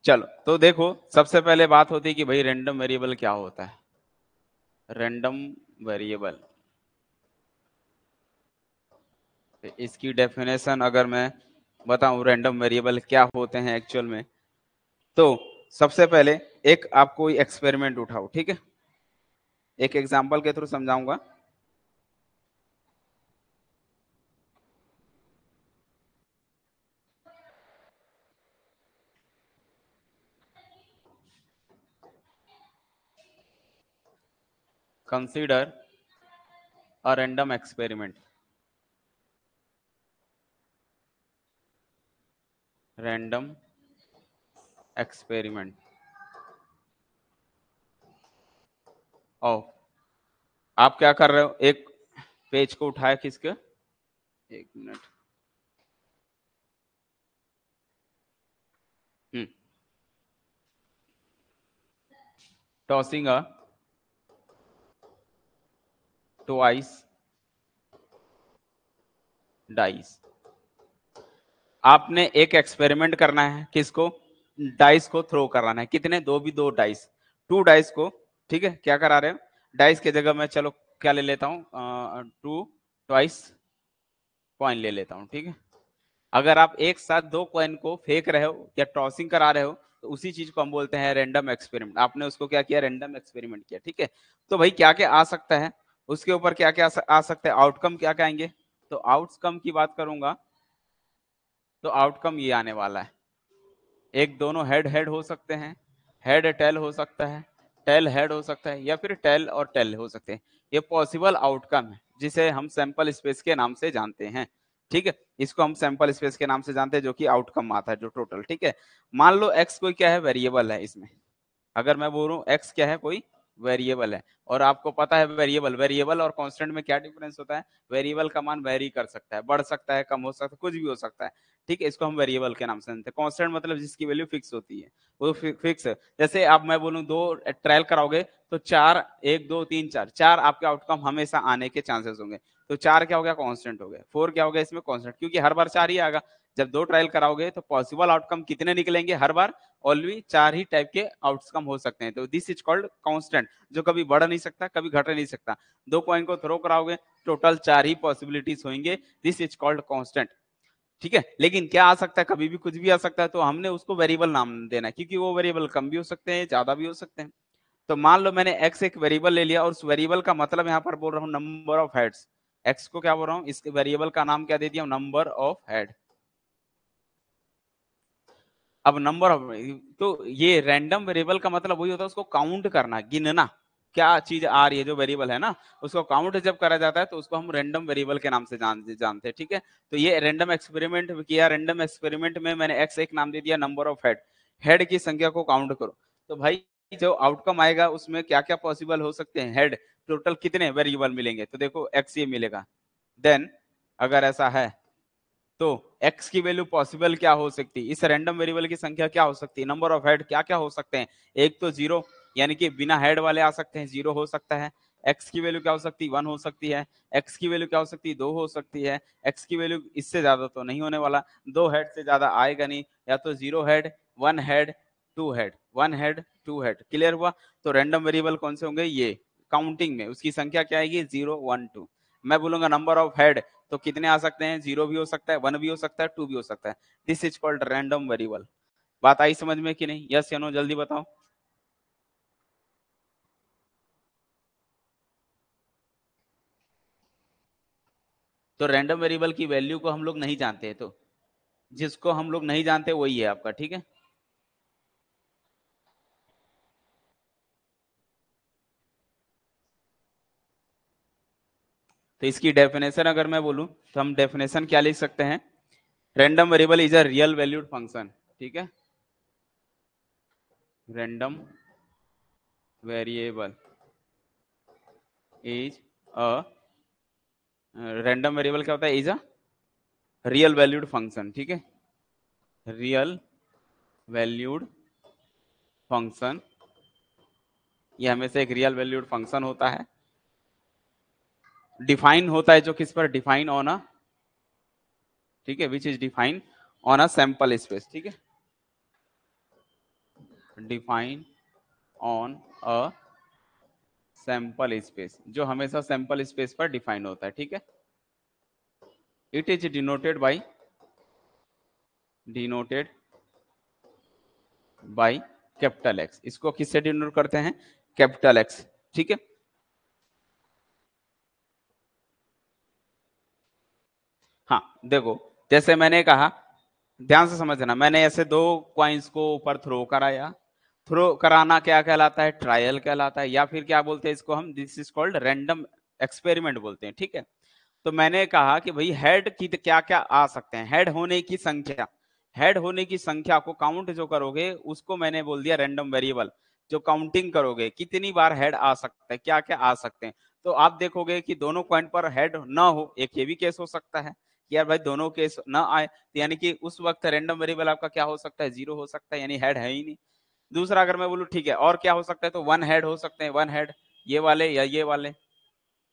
चलो तो देखो सबसे पहले बात होती है कि भाई रैंडम वेरिएबल क्या होता है रैंडम वेरिएबल तो इसकी डेफिनेशन अगर मैं बताऊं रैंडम वेरिएबल क्या होते हैं एक्चुअल में तो सबसे पहले एक आप कोई एक्सपेरिमेंट उठाओ ठीक है एक एग्जाम्पल के थ्रू समझाऊंगा consider a random experiment random experiment of आप क्या कर रहे हो एक पेज को उठाया किसके एक मिनट हम्म। tossing टू आइस डाइस आपने एक एक्सपेरिमेंट करना है किसको डाइस को थ्रो कराना है कितने दो भी दो डाइस टू डाइस को ठीक है क्या करा रहे हो डाइस की जगह मैं चलो क्या ले लेता हूँ टू ट्वाइस कॉइन ले लेता हूँ ठीक है अगर आप एक साथ दो कॉइन को फेंक रहे हो या टॉसिंग करा रहे हो तो उसी चीज को हम बोलते हैं रेंडम एक्सपेरिमेंट आपने उसको क्या किया रेंडम एक्सपेरिमेंट किया ठीक है तो भाई क्या क्या आ सकता है उसके ऊपर क्या क्या आ सकता है आउटकम क्या क्या आएंगे तो आउटकम की बात करूंगा तो आउटकम ये आने वाला है एक दोनों हेड हेड हो सकते हैं हेड टेल हो सकता है टेल हेड हो सकता है या फिर टेल और टेल हो सकते हैं ये पॉसिबल आउटकम है जिसे हम सैंपल स्पेस के नाम से जानते हैं ठीक है इसको हम सैंपल स्पेस के नाम से जानते हैं जो कि आउटकम आता है जो टोटल ठीक है मान लो एक्स कोई क्या है वेरिएबल है इसमें अगर मैं बोल रहा एक्स क्या है कोई वेरिएबल है और आपको पता है वेरिएबल वेरिएबल और कांस्टेंट में क्या डिफरेंस होता है वेरिएबल का मान वेरी कर सकता है बढ़ सकता है कम हो सकता है कुछ भी हो सकता है ठीक है इसको हम वेरिएबल के नाम से जानते हैं कॉन्स्टेंट मतलब जिसकी वैल्यू फिक्स होती है वो फिक्स है जैसे आप मैं बोलूँ दो ट्रायल कराओगे तो चार एक दो तीन चार चार आपके आउटकम हमेशा आने के चांसेस होंगे तो चार क्या हो गया कॉन्स्टेंट हो गया फोर क्या हो गया इसमें कॉन्स्टेंट क्योंकि हर बार चार ही आएगा जब दो ट्रायल कराओगे तो पॉसिबल आउटकम कितने निकलेंगे हर बार ऑलवी चार ही टाइप के आउटकम हो सकते हैं तो दिस इज कॉल्ड कांस्टेंट जो कभी बढ़ नहीं सकता कभी घट नहीं सकता दो पॉइंट को थ्रो कराओगे टोटल चार ही पॉसिबिलिटीज होंगे दिस इज कॉल्ड कांस्टेंट ठीक है लेकिन क्या आ सकता है कभी भी कुछ भी आ सकता है तो हमने उसको वेरिएबल नाम देना है क्योंकि वो वेरिएबल कम भी हो सकते हैं ज्यादा भी हो सकते हैं तो मान लो मैंने एक्स एक वेरिएबल ले लिया और उस वेरिएबल का मतलब यहाँ पर बोल रहा हूँ नंबर ऑफ हेड्स एक्स को क्या बोल रहा हूँ इस वेरिएबल का नाम क्या दे दिया नंबर ऑफ हेड अब नंबर ऑफ तो ये रैंडम वेरिएबल का मतलब वही होता है उसको काउंट करना गिनना क्या चीज आ रही है जो वेरिएबल है ना उसको काउंट जब करा जाता है तो उसको हम रेंडम वेरिएबल के नाम से जान, जानते हैं ठीक है तो ये रेंडम एक्सपेरिमेंट किया रेंडम एक्सपेरिमेंट में मैंने एक्स एक नाम दे दिया नंबर ऑफ हेड हेड की संख्या को काउंट करो तो भाई जो आउटकम आएगा उसमें क्या क्या पॉसिबल हो सकते हैं हेड टोटल कितने वेरिएबल मिलेंगे तो देखो एक्स ये मिलेगा देन अगर ऐसा है तो x की वैल्यू पॉसिबल क्या हो सकती है इस रैंडम वेरिएबल की संख्या क्या हो सकती है नंबर ऑफ हेड क्या क्या हो सकते हैं एक तो जीरो यानी कि बिना हेड वाले आ सकते हैं जीरो हो सकता है एक्स की वैल्यू क्या हो सकती है वन हो सकती है एक्स की वैल्यू क्या हो सकती है दो हो सकती है एक्स की वैल्यू इससे ज्यादा तो नहीं होने वाला दो हेड से ज्यादा आएगा नहीं या तो zero head one head two head one head two head clear हुआ तो रेंडम वेरिएबल कौन से होंगे ये काउंटिंग में उसकी संख्या क्या आएगी जीरो वन टू मैं बोलूंगा नंबर ऑफ हेड तो कितने आ सकते हैं जीरो भी हो सकता है वन भी हो सकता है टू भी हो सकता है this is called random variable बात आई समझ में कि नहीं यस या नो जल्दी बताओ तो रैंडम वेरिएबल की वैल्यू को हम लोग नहीं जानते तो जिसको हम लोग नहीं जानते वही है आपका ठीक है तो इसकी डेफिनेशन अगर मैं बोलूं तो हम डेफिनेशन क्या लिख सकते हैं random variable is a real valued function ठीक है random variable is a random variable क्या होता है is a real valued function ठीक है रियल वैल्यूड फंक्शन ये हमेशा एक रियल वैल्यूड फंक्शन होता है डिफाइन होता है जो किस पर डिफाइन ऑन अ ठीक है which is define on a sample space ठीक है define on a sample space जो हमेशा सैंपल स्पेस पर डिफाइन होता है ठीक है it is denoted by denoted by capital X इसको किससे डिनोट करते हैं कैपिटल एक्स ठीक है हाँ देखो जैसे मैंने कहा ध्यान से समझना मैंने ऐसे दो क्वाइंस को ऊपर थ्रो कराया थ्रो कराना क्या कहलाता है ट्रायल कहलाता है या फिर क्या बोलते हैं इसको हम this is called random experiment बोलते हैं ठीक है तो मैंने कहा कि भाई हेड की तो क्या क्या आ सकते हैं हेड होने की संख्या हेड होने की संख्या को काउंट जो करोगे उसको मैंने बोल दिया रैंडम वेरिएबल जो काउंटिंग करोगे कितनी बार हेड आ सकता है क्या क्या आ सकते हैं तो आप देखोगे कि दोनों पॉइंट पर हेड ना हो एक ये भी केस हो सकता है कि यार भाई दोनों केस ना आए तो यानी कि उस वक्त रैंडम वेरिएबल आपका क्या हो सकता है जीरो हो सकता है यानी हेड है ही नहीं दूसरा अगर मैं बोलू ठीक है और क्या हो सकता है तो वन हेड हो सकते हैं वन हेड ये वाले या ये वाले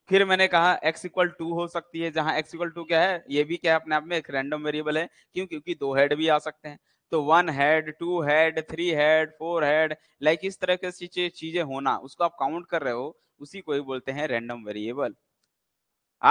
फिर मैंने कहा एक्स इक्वल टू हो सकती है जहां एक्स इक्वल टू क्या है ये भी क्या है अपने आप में एक रैंडम वेरिएबल है क्यों क्योंकि दो हेड भी आ सकते हैं तो one head two head three head four head like इस तरह के चीजें होना उसको आप काउंट कर रहे हो उसी को ही बोलते हैं रैंडम वेरिएबल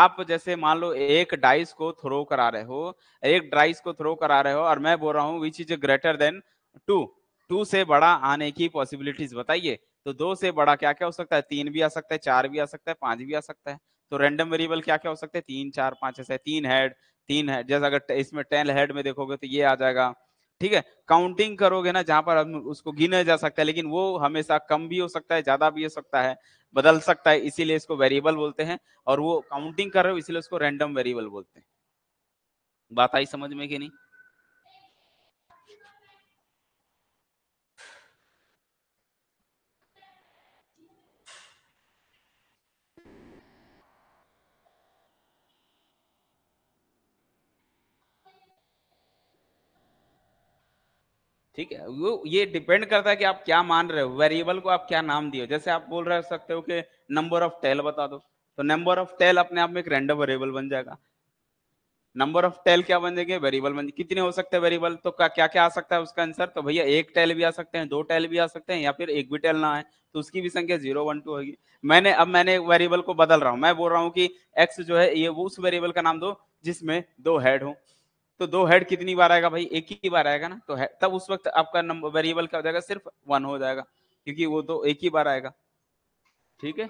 आप जैसे मान लो एक डाइस को थ्रो करा रहे हो एक डाइस को थ्रो करा रहे हो और मैं बोल रहा हूँ which is greater than two two से बड़ा आने की पॉसिबिलिटीज बताइए तो दो से बड़ा क्या क्या हो सकता है तीन भी आ सकता है चार भी आ सकता है पांच भी आ सकता है तो रेंडम वेरिएबल क्या क्या हो सकते हैं तीन चार पांच ऐसे तीन हेड तीन हेड जैसे अगर इसमें टेन हेड में देखोगे तो ये आ जाएगा ठीक है काउंटिंग करोगे ना जहां पर हम उसको गिना जा सकता है लेकिन वो हमेशा कम भी हो सकता है ज्यादा भी हो सकता है बदल सकता है इसीलिए इसको वेरिएबल बोलते हैं और वो काउंटिंग कर रहे हो इसलिए उसको रेंडम वेरिएबल बोलते हैं बात आई समझ में कि नहीं ठीक है वो ये डिपेंड करता है कि आप क्या मान रहे हो वेरिएबल को आप क्या नाम दिए जैसे आप बोल रह सकते हो कि नंबर ऑफ टेल बता दो तो नंबर ऑफ टेल अपने आप में एक रेंडम वेरिएबल बन जाएगा नंबर ऑफ टेल क्या बन जाएंगे वेरिएबल बन कितने हो सकते हैं वेरिएबल तो क्या, क्या क्या आ सकता है उसका आंसर तो भैया एक टेल भी आ सकते हैं दो टेल भी आ सकते हैं या फिर एक भी टेल ना आए तो उसकी भी संख्या जीरो वन टू होगी मैंने अब मैंने वेरिएबल को बदल रहा हूँ मैं बोल रहा हूँ कि एक्स जो है ये वो उस वेरिएबल का नाम दो जिसमें दो हेड हो तो दो हेड कितनी बार आएगा भाई एक ही बार आएगा ना तो है तब उस वक्त आपका नंबर वेरिएबल क्या हो जाएगा सिर्फ वन हो जाएगा क्योंकि वो तो एक ही बार आएगा ठीक है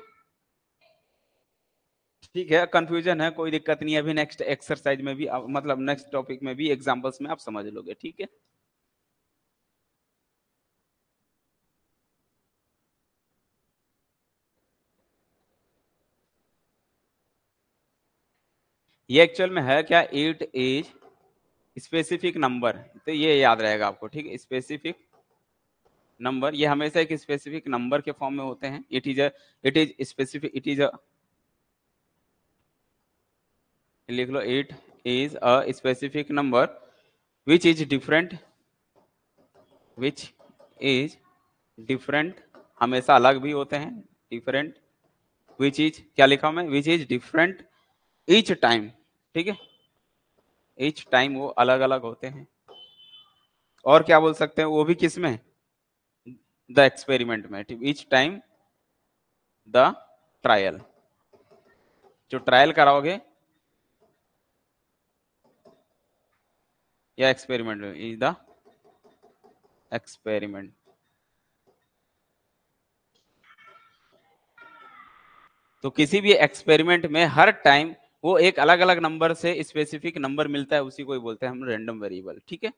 ठीक है कंफ्यूजन है कोई दिक्कत नहीं है अभी नेक्स्ट एक्सरसाइज में भी मतलब नेक्स्ट टॉपिक में भी एग्जांपल्स में आप समझ लोगे ठीक है ये एक्चुअल में है क्या एट एज स्पेसिफिक नंबर तो ये याद रहेगा आपको ठीक है स्पेसिफिक नंबर ये हमेशा एक स्पेसिफिक नंबर के फॉर्म में होते हैं it is it is specific it is लिख लो it is a specific number which is different which is different हमेशा अलग भी होते हैं डिफरेंट विच इज क्या लिखा मैं which is different each time ठीक है ईच टाइम वो अलग अलग होते हैं और क्या बोल सकते हैं वो भी किस में द एक्सपेरिमेंट में ईच टाइम द ट्रायल जो ट्रायल कराओगे या एक्सपेरिमेंट इज द एक्सपेरिमेंट तो किसी भी एक्सपेरिमेंट में हर टाइम वो एक अलग अलग नंबर से स्पेसिफिक नंबर मिलता है उसी को ही बोलते हैं हम रेंडम वेरिएबल ठीक है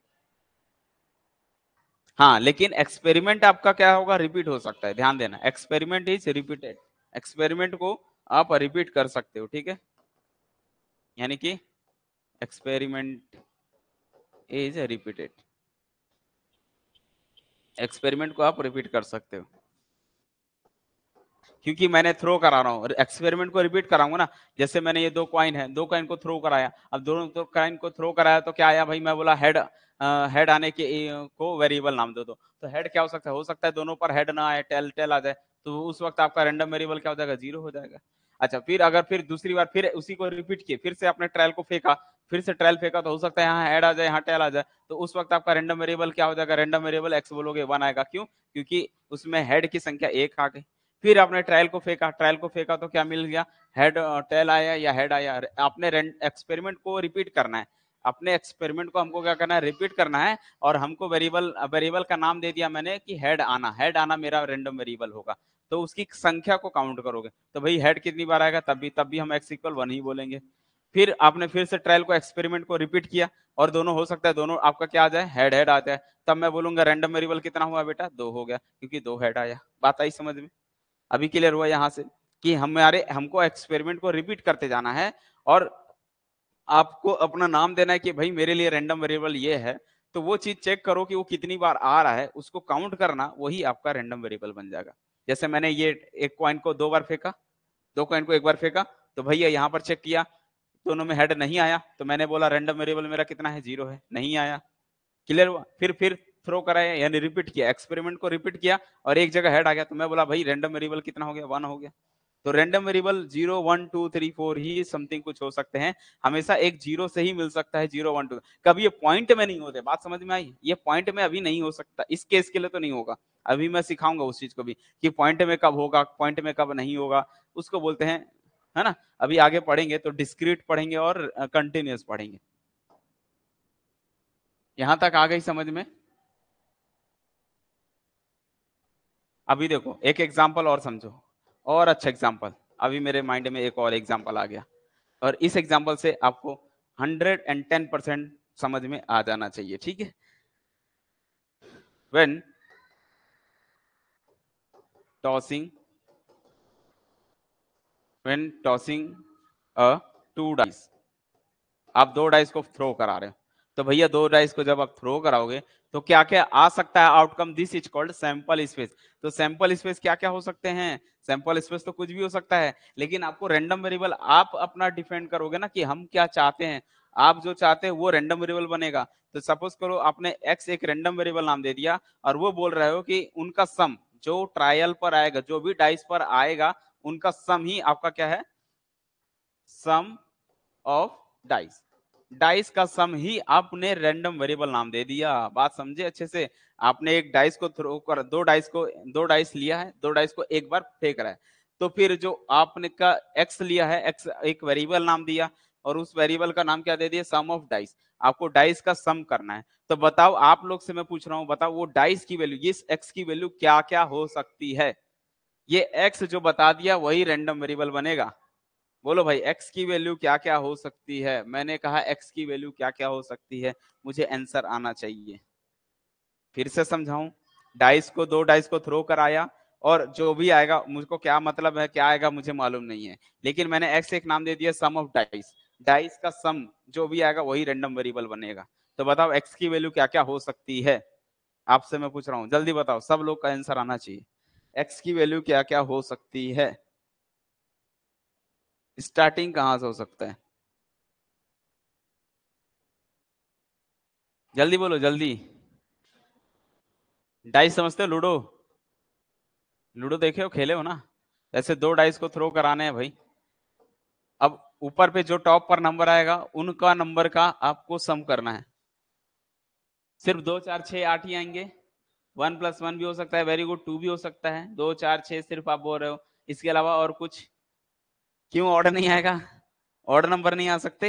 हाँ लेकिन एक्सपेरिमेंट आपका क्या होगा रिपीट हो सकता है ध्यान देना एक्सपेरिमेंट इज रिपीटेड एक्सपेरिमेंट को आप रिपीट कर सकते हो ठीक है यानी कि एक्सपेरिमेंट इज रिपीटेड एक्सपेरिमेंट को आप रिपीट कर सकते हो क्योंकि मैंने थ्रो करा रहा हूँ एक्सपेरिमेंट को रिपीट कराऊंगा ना जैसे मैंने ये दो क्वाइन है दो कॉइन को थ्रो कराया अब दोनों क्वाइन को थ्रो कराया तो क्या आया भाई मैं बोला हेड हेड आने के को वेरिएबल नाम दे दो तो हेड क्या हो सकता है हो सकता है दोनों पर हेड ना आए टेल टेल आ जाए तो उस वक्त आपका रेंडम वेरिएबल क्या हो जाएगा जीरो हो जाएगा अच्छा फिर अगर फिर दूसरी बार फिर उसी को रिपीट किए फिर से आपने ट्रायल को फेंका फिर से ट्रायल फेंका तो हो सकता है यहाँ हेड आ जाए यहाँ टेल आ जाए तो उस वक्त आपका रेंडम वेरिएबल क्या हो जाएगा रेंडम वेरिएबल एक्स बोलोगे वन आएगा क्यों क्योंकि उसमें हेड की संख्या एक आ गई फिर आपने ट्रायल को फेंका ट्रायल को फेंका तो क्या मिल गया हेड टेल आया या हेड आया आपने एक्सपेरिमेंट को रिपीट करना है अपने एक्सपेरिमेंट को हमको क्या करना है रिपीट करना है और हमको वेरिएबल वेरिएबल का नाम दे दिया मैंने कि हेड आना हेड आना मेरा रेंडम वेरिएबल होगा तो उसकी संख्या को काउंट करोगे तो भाई हेड कितनी बार आएगा तब भी तब भी हम एक्स इक्वल वन ही बोलेंगे फिर आपने फिर से ट्रायल को एक्सपेरिमेंट को रिपीट किया और दोनों हो सकता है दोनों आपका क्या आ जाए हेड हेड आ जाए तब मैं बोलूंगा रेंडम वेरिएबल कितना हुआ बेटा दो हो गया क्योंकि दो हेड आया बात आई समझ में अभी क्लियर हुआ यहाँ से कि हमारे हमको एक्सपेरिमेंट को रिपीट करते जाना है और आपको अपना नाम देना है कि भाई मेरे लिए रैंडम वेरिएबल ये है तो वो चीज चेक करो कि वो कितनी बार आ रहा है उसको काउंट करना वही आपका रैंडम वेरिएबल बन जाएगा जैसे मैंने ये एक कॉइन को दो बार फेंका दो कॉइन को एक बार फेंका तो भैया यहाँ पर चेक किया दोनों में हेड नहीं आया तो मैंने बोला रेंडम वेरिएबल मेरा कितना है जीरो है नहीं आया क्लियर हुआ फिर फिर थ्रो कराया यानी रिपीट किया एक्सपेरिमेंट को रिपीट किया और एक जगह हेड आ गया तो मैं बोला भाई रेंडम वेरिएबल कितना हो गया वन हो गया तो random variable zero one two three four ही समथिंग कुछ हो सकते हैं हमेशा एक जीरो से ही मिल सकता है जीरो वन टू कभी ये पॉइंट में नहीं होते बात समझ में आई ये पॉइंट में अभी नहीं हो सकता इस केस के लिए तो नहीं होगा अभी मैं सिखाऊंगा उस चीज को भी कि पॉइंट में कब होगा पॉइंट में कब नहीं होगा उसको बोलते हैं है ना अभी आगे पढ़ेंगे तो डिस्क्रीट पढ़ेंगे और कंटिन्यूस पढ़ेंगे यहां तक आ गई समझ में अभी देखो एक एग्जाम्पल और समझो और अच्छा एग्जाम्पल अभी मेरे माइंड में एक और एग्जाम्पल आ गया और इस एग्जाम्पल से आपको हंड्रेड एंड टेन परसेंट समझ में आ जाना चाहिए ठीक है when tossing when tossing a two dice आप दो डाइस को थ्रो करा रहे हो तो भैया दो डाइस को जब आप थ्रो कराओगे तो क्या क्या आ सकता है outcome this is called sample space तो सैंपल स्पेस क्या क्या हो सकते हैं सैंपल स्पेस तो कुछ भी हो सकता है लेकिन आपको रेंडम वेरिएबल आप अपना डिफेंड करोगे ना कि हम क्या चाहते हैं आप जो चाहते हैं वो रेंडम वेरिएबल बनेगा तो सपोज करो आपने एक्स एक रेंडम वेरिएबल नाम दे दिया और वो बोल रहे हो कि उनका सम जो ट्रायल पर आएगा जो भी डाइस पर आएगा उनका सम ही आपका क्या है सम ऑफ डाइस डाइस का सम ही आपने रैंडम वेरिएबल नाम दे दिया बात समझे अच्छे से आपने एक डाइस को थ्रो कर दो डाइस को दो डाइस लिया है दो डाइस को एक बार फेंक रहा है तो फिर जो आपने का एक्स लिया है एक्स एक वेरिएबल नाम दिया और उस वेरिएबल का नाम क्या दे दिया सम ऑफ डाइस आपको डाइस का सम करना है तो बताओ आप लोग से मैं पूछ रहा हूँ बताओ वो डाइस की वैल्यू इस एक्स की वैल्यू क्या क्या हो सकती है ये एक्स जो बता दिया वही रेंडम वेरिएबल बनेगा बोलो भाई x की वैल्यू क्या क्या हो सकती है मैंने कहा x की वैल्यू क्या क्या हो सकती है मुझे आंसर आना चाहिए फिर से समझाऊं डाइस को दो डाइस को थ्रो कराया और जो भी आएगा मुझको क्या मतलब है क्या आएगा मुझे मालूम नहीं है लेकिन मैंने x एक नाम दे दिया सम ऑफ डाइस डाइस का सम जो भी आएगा वही रेंडम वेरिएबल बनेगा तो बताओ एक्स की वैल्यू क्या क्या हो सकती है आपसे मैं पूछ रहा हूँ जल्दी बताओ सब लोग का आंसर आना चाहिए एक्स की वैल्यू क्या क्या हो सकती है स्टार्टिंग कहां से हो सकता है जल्दी बोलो जल्दी डाइस समझते हो लूडो लूडो देखे हो खेले हो ना ऐसे दो डाइस को थ्रो कराने हैं भाई अब ऊपर पे जो टॉप पर नंबर आएगा उनका नंबर का आपको सम करना है सिर्फ दो चार छ आठ ही आएंगे वन प्लस वन भी हो सकता है वेरी गुड टू भी हो सकता है दो चार छ सिर्फ आप बोल रहे हो इसके अलावा और कुछ क्यों ऑर्डर नहीं आएगा ऑर्डर नंबर नहीं आ सकते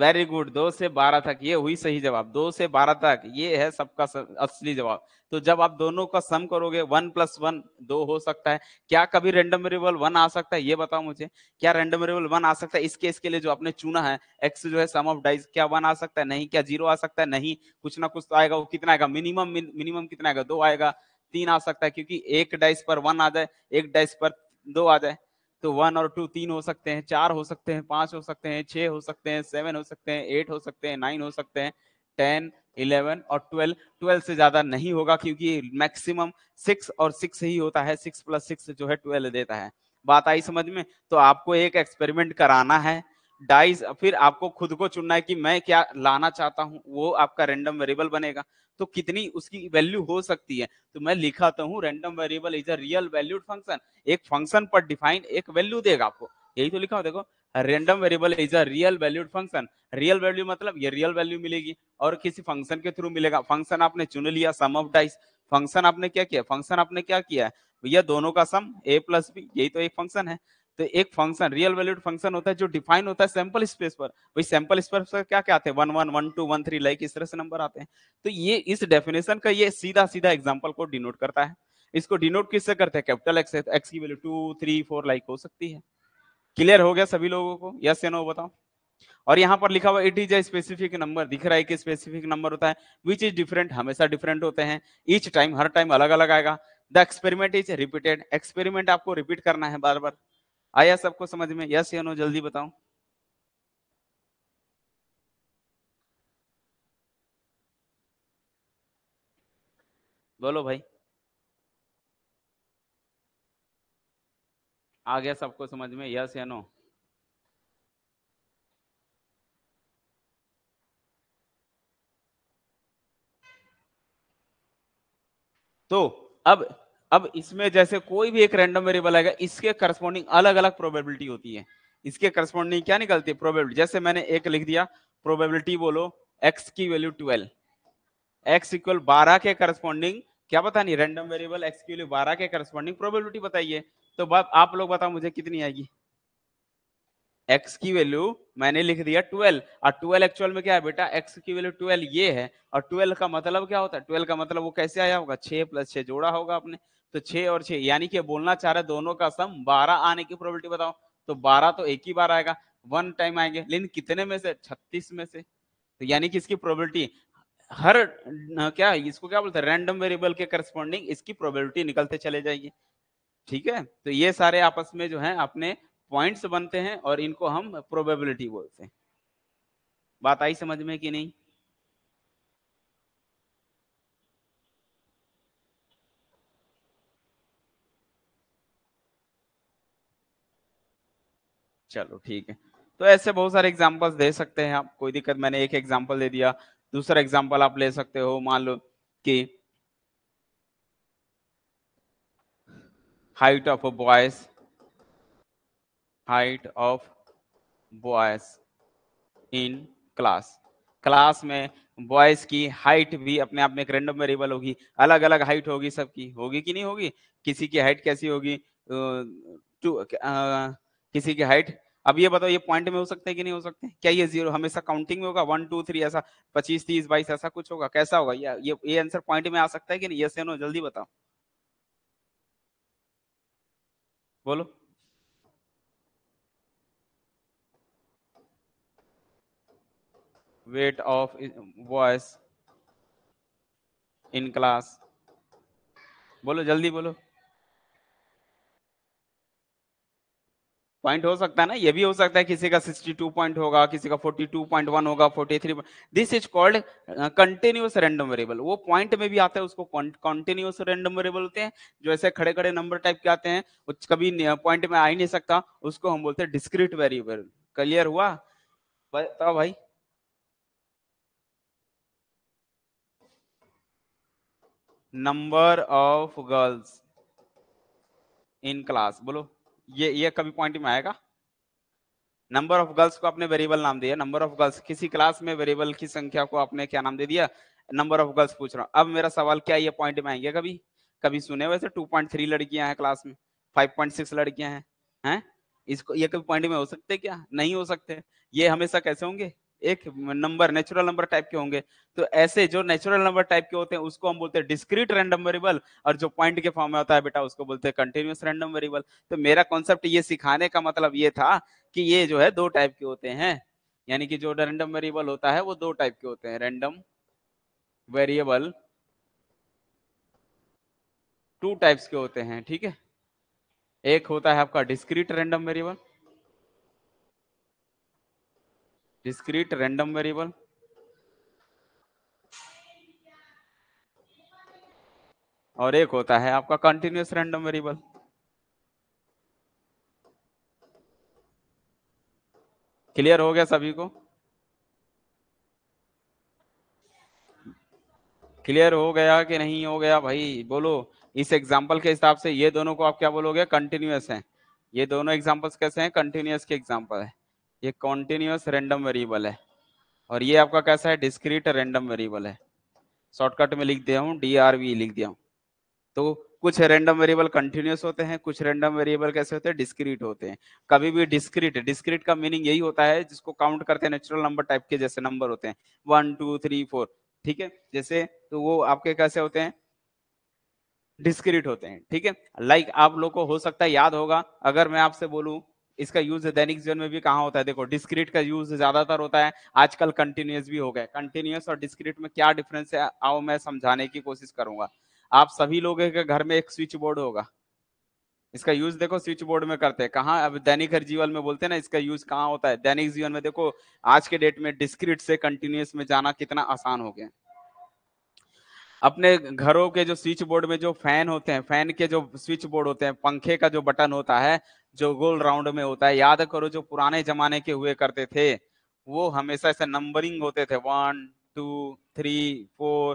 वेरी गुड दो से बारह तक ये हुई सही जवाब दो से बारह तक ये है सबका असली जवाब तो जब आप दोनों का सम करोगे वन प्लस वन दो हो सकता है क्या कभी रेंडम वेरिएबल वन आ सकता है ये बताओ मुझे क्या रेंडम वेरिएबल वन आ सकता है इसके इसके लिए जो आपने चुना है एक्स जो है सम ऑफ डाइज क्या वन आ सकता है नहीं क्या जीरो आ सकता है नहीं कुछ ना कुछ तो आएगा वो कितना आएगा मिनिमम मिनिमम कितना आएगा दो आएगा तीन आ सकता है क्योंकि एक डाइस पर वन आ जाए एक डाइस पर दो आ जाए तो वन और टू तीन हो सकते हैं चार हो सकते हैं पांच हो सकते हैं छह हो सकते हैं सेवन हो सकते हैं एट हो सकते हैं नाइन हो सकते हैं टेन इलेवन और ट्वेल्व ट्वेल्व से ज्यादा नहीं होगा क्योंकि मैक्सिमम सिक्स और सिक्स ही होता है सिक्स प्लस सिक्स जो है ट्वेल्व देता है बात आई समझ में तो आपको एक एक्सपेरिमेंट कराना है डाइज फिर आपको खुद को चुनना है कि मैं क्या लाना चाहता हूँ वो आपका रेंडम वेरिएबल बनेगा तो कितनी उसकी वैल्यू हो सकती है तो मैं लिखाता हूँ random variable is a real valued function एक फंक्शन पर डिफाइन एक वैल्यू देगा आपको यही तो लिखा हो देखो random variable is a real valued function real value मतलब ये रियल वैल्यू मिलेगी और किसी फंक्शन के थ्रू मिलेगा फंक्शन आपने चुन लिया सम ऑफ डाइस फंक्शन आपने क्या किया फंक्शन आपने क्या किया भैया दोनों का सम ए प्लस बी यही तो एक फंक्शन है तो एक फंक्शन रियल वैल्यूड फंक्शन होता है जो डिफाइन होता है सैंपल स्पेस पर वही सैंपल स्पेस पर क्या क्या आते हैं one one one two one three like इस तरह से नंबर आते हैं तो ये इस डेफिनेशन का ये सीधा सीधा एग्जाम्पल को डिनोट करता है इसको डिनोट किससे करते हैं कैपिटल एक्स एक्स की value two three four like हो सकती है क्लियर हो गया सभी लोगों को यस या नो बताओ और यहाँ पर लिखा हुआ it is a specific number दिख रहा है कि स्पेसिफिक नंबर होता है विच इज डिफरेंट हमेशा डिफरेंट होते हैं ईच टाइम हर टाइम अलग अलग आएगा the experiment is repeated experiment आपको रिपीट करना है बार बार आया सबको समझ में यस या नो जल्दी बताओ बोलो भाई आ गया सबको समझ में यस या नो तो अब अब इसमें जैसे कोई भी एक रैंडम वेरिएबल आएगा इसके करस्पॉन्डिंग अलग अलग प्रोबेबिलिटी होती है इसके करस्पॉन्डिंग क्या निकलती है प्रोबेबिलिटी जैसे मैंने एक लिख दिया प्रोबेबिलिटी बोलो एक्स की वैल्यू ट्वेल्व एक्स इक्वल बारह के करस्पॉन्डिंग क्या पता नहीं रैंडम वेरिएबल एक्स की वैल्यू बारह के करस्पॉन्डिंग प्रोबेबिलिटी बताइए तो बात आप लोग बताओ मुझे कितनी आएगी एक्स की वैल्यू मैंने लिख दिया ट्वेल्व और ट्वेल्व एक्चुअल में क्या है बेटा एक्स की वैल्यू ट्वेल्व ये है और ट्वेल्व का मतलब क्या होता है ट्वेल्व का मतलब वो कैसे आया होगा छह प्लस छह जोड़ा होगा आपने तो छे और छह यानी कि बोलना चाह रहे दोनों का सम बारह आने की प्रोबेबिलिटी बताओ तो बारह तो एक ही बार आएगा वन टाइम आएंगे लेकिन कितने में से छत्तीस में से तो यानी कि इसकी प्रोबेबिलिटी हर क्या इसको क्या बोलते हैं रैंडम वेरिएबल के करस्पॉन्डिंग इसकी प्रोबेबिलिटी निकलते चले जाएगी ठीक है तो ये सारे आपस में जो है अपने पॉइंट्स बनते हैं और इनको हम प्रोबेबिलिटी बोलते हैं बात आई समझ में कि नहीं चलो ठीक है तो ऐसे बहुत सारे एग्जाम्पल्स दे सकते हैं आप कोई दिक्कत मैंने एक एग्जाम्पल दे दिया दूसरा एग्जाम्पल आप ले सकते हो मान लो कि height of a boys height of boys in class class में बॉयज की हाइट भी अपने आप में एक रेंडम वेरिएबल होगी अलग अलग हाइट होगी सबकी होगी कि नहीं होगी किसी की हाइट कैसी होगी टू किसी की हाइट अब ये बताओ ये पॉइंट में हो सकते हैं कि नहीं हो सकते क्या ये जीरो हमेशा काउंटिंग में होगा वन टू थ्री ऐसा पच्चीस तीस बाईस ऐसा कुछ होगा कैसा होगा ये ये ये आंसर पॉइंट में आ सकता है कि नहीं ये या नो जल्दी बताओ बोलो weight of boys in class बोलो जल्दी बोलो पॉइंट हो सकता है ना ये भी हो सकता है किसी का 62 पॉइंट होगा किसी का 42.1 होगा 43 this is called continuous random variable वो पॉइंट में भी आता है उसको कंटिन्यूस रैंडम वेरिएबल होते हैं जो ऐसे खड़े खड़े नंबर टाइप के आते हैं कभी पॉइंट में आ ही नहीं सकता उसको हम बोलते हैं डिस्क्रिट वेरिएबल क्लियर हुआ बताओ भाई number of girls in class बोलो ये ये कभी पॉइंट में आएगा नंबर ऑफ गर्ल्स को आपने वेरिएबल नाम दिया नंबर ऑफ गर्ल्स किसी क्लास में वेरिएबल की संख्या को आपने क्या नाम दे दिया नंबर ऑफ गर्ल्स पूछ रहा हूँ अब मेरा सवाल क्या ये पॉइंट में आएंगे कभी कभी सुने वैसे 2.3 लड़कियां हैं क्लास में 5.6 लड़कियां हैं हैं इसको ये कभी पॉइंट में हो सकते क्या नहीं हो सकते ये हमेशा कैसे होंगे एक नंबर नेचुरल नंबर टाइप के होंगे तो ऐसे जो नेचुरल नंबर टाइप के होते हैं उसको हम बोलते हैं डिस्क्रीट रैंडम वेरिएबल और जो पॉइंट के फॉर्म में होता है बेटा उसको बोलते हैं कंटिन्यूस रैंडम वेरिएबल तो मेरा कॉन्सेप्ट ये सिखाने का मतलब ये था कि ये जो है दो टाइप के होते हैं यानी कि जो रैंडम वेरिएबल होता है वो दो टाइप के होते हैं रैंडम वेरिएबल टू टाइप्स के होते हैं ठीक है एक होता है आपका discrete random variable discrete random variable और एक होता है आपका कंटिन्यूस रैंडम वेरिएबल क्लियर हो गया सभी को क्लियर हो गया कि नहीं हो गया भाई बोलो इस एग्जांपल के हिसाब से ये दोनों को आप क्या बोलोगे कंटिन्यूस हैं ये दोनों एग्जांपल्स कैसे हैं कंटिन्यूस के एग्जांपल है ये कॉन्टिन्यूस रेंडम वेरिएबल है और ये आपका कैसा है डिस्क्रीट रेंडम वेरिएबल है शॉर्टकट में लिख दिया हूँ डी आर वी लिख दिया हूँ तो कुछ रेंडम वेरिएबल कंटिन्यूस होते हैं कुछ रेंडम वेरिएबल कैसे होते हैं डिस्क्रीट होते हैं कभी भी डिस्क्रीट डिस्क्रीट का मीनिंग यही होता है जिसको काउंट करते हैं नेचुरल नंबर टाइप के जैसे नंबर होते हैं वन टू थ्री फोर ठीक है जैसे तो वो आपके कैसे होते हैं डिस्क्रीट होते हैं ठीक है लाइक like आप लोग को हो सकता है याद होगा अगर मैं आपसे बोलूं इसका यूज दैनिक जीवन में भी कहा होता है देखो डिस्क्रीट का यूज ज्यादातर होता है आजकल कंटिन्यूस भी हो गए कंटिन्यूस और डिस्क्रीट में क्या डिफरेंस है आओ मैं समझाने की कोशिश करूंगा आप सभी लोगों के घर में एक स्विच बोर्ड होगा इसका यूज देखो स्विच बोर्ड में करते हैं कहाँ अब दैनिक हर जीवन में बोलते हैं ना इसका यूज कहाँ होता है दैनिक जीवन में देखो आज के डेट में डिस्क्रीट से कंटिन्यूस में जाना कितना आसान हो गया अपने घरों के जो स्विच बोर्ड में जो फैन होते हैं फैन के जो स्विच बोर्ड होते हैं पंखे का जो बटन होता है जो गोल राउंड में होता है याद करो जो पुराने जमाने के हुए करते थे वो हमेशा ऐसे नंबरिंग होते थे one two three four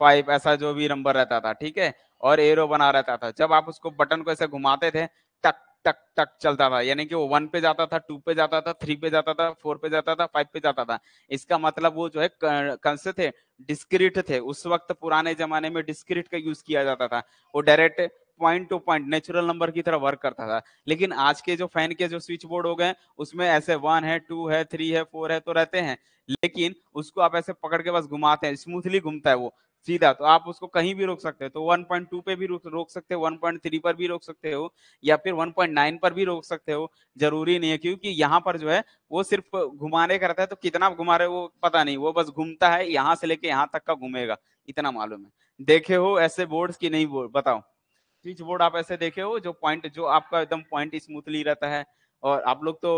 five ऐसा जो भी नंबर रहता था ठीक है और एरो बना रहता था जब आप उसको बटन को ऐसे घुमाते थे टक टक टक चलता था यानी कि वो वन पे जाता था टू पे जाता था थ्री पे जाता था फोर पे जाता था फाइव पे जाता था इसका मतलब वो जो है कौन से थे डिस्क्रिट थे उस वक्त पुराने जमाने में डिस्क्रिट का यूज किया जाता था वो direct point to point natural number की तरह वर्क करता था लेकिन आज के जो फैन के जो स्विच बोर्ड हो गए उसमें ऐसे वन है टू है थ्री है फोर है तो रहते हैं लेकिन उसको आप ऐसे पकड़ के बस घुमाते हैं स्मूथली घूमता है वो सीधा तो आप उसको कहीं भी रोक सकते हो तो 1.2 पे भी रोक रोक सकते हो 1.3 पर भी रोक सकते हो या फिर 1.9 पर भी रोक सकते हो जरूरी नहीं है क्योंकि यहाँ पर जो है वो सिर्फ घुमाने का रहता है तो कितना घुमा रहे हो पता नहीं वो बस घूमता है यहाँ से लेके यहाँ तक का घूमेगा इतना मालूम है देखे हो ऐसे बोर्ड की नहीं बोर्ड बताओ स्विच बोर्ड आप ऐसे देखे हो जो पॉइंट जो आपका एकदम पॉइंट स्मूथली रहता है और आप लोग तो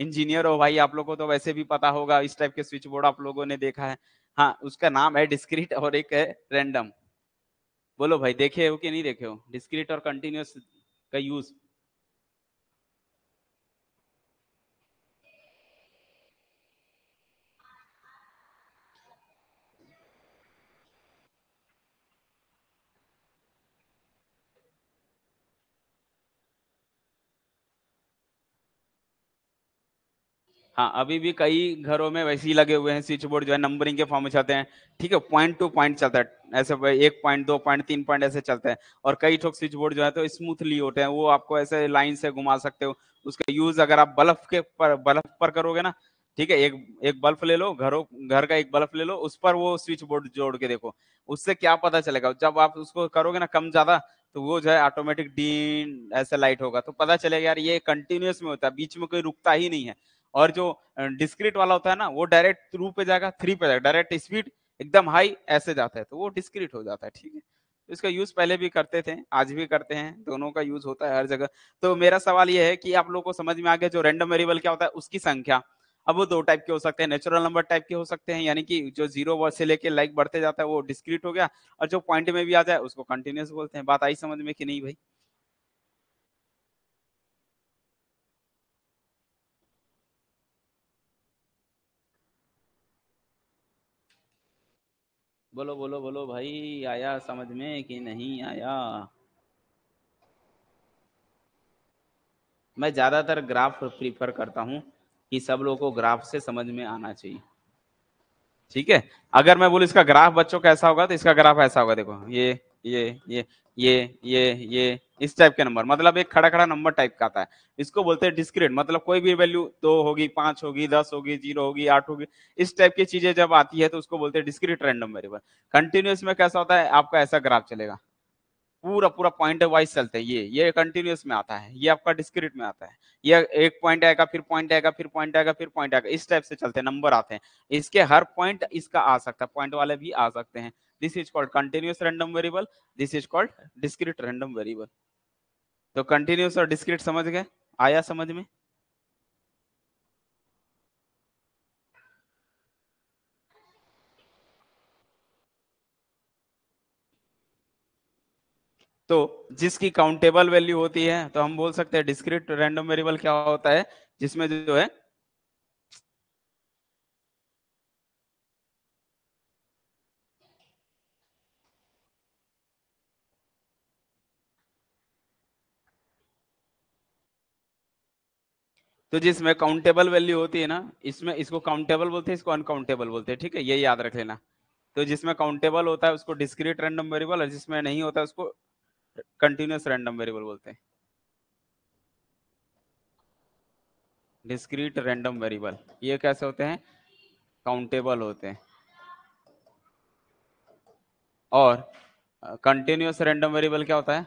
इंजीनियर हो भाई आप लोग को तो वैसे भी पता होगा इस टाइप के स्विच बोर्ड आप लोगों ने देखा है हाँ उसका नाम है डिस्क्रीट और एक है रेंडम बोलो भाई देखे हो कि नहीं देखे हो डिस्क्रीट और कंटिन्यूस का यूज हाँ अभी भी कई घरों में वैसे ही लगे हुए हैं स्विच बोर्ड जो है नंबरिंग के फॉर्म में चलते हैं ठीक है पॉइंट टू पॉइंट चलता है ऐसे एक पॉइंट दो पॉइंट तीन पॉइंट ऐसे चलते हैं और कई ठोक स्विच बोर्ड जो है तो स्मूथली होते हैं वो आपको ऐसे लाइन से घुमा सकते हो उसका यूज अगर आप बल्फ के पर बल्फ पर करोगे ना ठीक है एक एक बल्फ ले लो घरों घर का एक बल्फ ले लो उस पर वो स्विच बोर्ड जोड़ के देखो उससे क्या पता चलेगा जब आप उसको करोगे ना कम ज्यादा तो वो जो है ऑटोमेटिक डीन ऐसे लाइट होगा तो पता चलेगा यार ये कंटिन्यूस में होता है बीच में कोई रुकता ही नहीं है और जो डिस्क्रीट वाला होता है ना वो डायरेक्ट टू पे जाएगा थ्री पे जाएगा डायरेक्ट स्पीड एकदम हाई ऐसे जाता है तो वो डिस्क्रीट हो जाता है ठीक है तो इसका यूज पहले भी करते थे आज भी करते हैं दोनों का यूज होता है हर जगह तो मेरा सवाल ये है कि आप लोगों को समझ में आ गया जो रेंडम वेरिएबल क्या होता है उसकी संख्या अब वो दो टाइप के हो सकते हैं नेचुरल नंबर टाइप के हो सकते हैं यानी कि जो जीरो से लेके लाइक बढ़ते जाता है वो डिस्क्रीट हो गया और जो पॉइंट में भी आ जाए उसको कंटिन्यूस बोलते हैं बात आई समझ में कि नहीं भाई बोलो बोलो बोलो भाई आया समझ में कि नहीं आया मैं ज़्यादातर ग्राफ प्रीफर करता हूँ कि सब लोगों को ग्राफ से समझ में आना चाहिए ठीक है अगर मैं बोलू इसका ग्राफ बच्चों कैसा होगा तो इसका ग्राफ ऐसा होगा देखो ये ये ये ये ये ये इस टाइप के नंबर मतलब एक खड़ा खड़ा नंबर टाइप का आता है इसको बोलते हैं डिस्क्रीट मतलब कोई भी वैल्यू दो होगी पांच होगी दस होगी जीरो होगी आठ होगी इस टाइप की चीजें जब आती है तो उसको बोलते हैं डिस्क्रीट रैंडम वेरिएबल कंटिन्यूस में कैसा होता है आपका ऐसा ग्राफ चलेगा पूरा पूरा पॉइंट वाइज चलते हैं ये ये कंटिन्यूस में आता है ये आपका डिस्क्रिट में आता है ये एक पॉइंट आएगा फिर पॉइंट आएगा फिर पॉइंट आएगा फिर पॉइंट आएगा इस टाइप से चलते हैं नंबर आते हैं इसके हर पॉइंट इसका आ सकता है पॉइंट वाले भी आ सकते हैं this is called continuous random variable this is called discrete random variable तो कंटिन्यूस और डिस्क्रीट समझ गए आया समझ में तो जिसकी काउंटेबल वैल्यू होती है तो हम बोल सकते हैं डिस्क्रिट रैंडम वेरिएबल क्या होता है जिसमें जो है तो जिसमें काउंटेबल वैल्यू होती है ना इसमें इसको काउंटेबल बोलते हैं इसको अनकाउंटेबल बोलते हैं ठीक है ये याद रख लेना तो जिसमें काउंटेबल होता है उसको डिस्क्रीट रैंडम वेरिएबल और जिसमें नहीं होता है उसको कंटिन्यूस रैंडम वेरिएबल बोलते हैं डिस्क्रीट रैंडम वेरिएबल ये कैसे होते हैं काउंटेबल होते हैं और कंटिन्यूस रैंडम वेरिएबल क्या होता है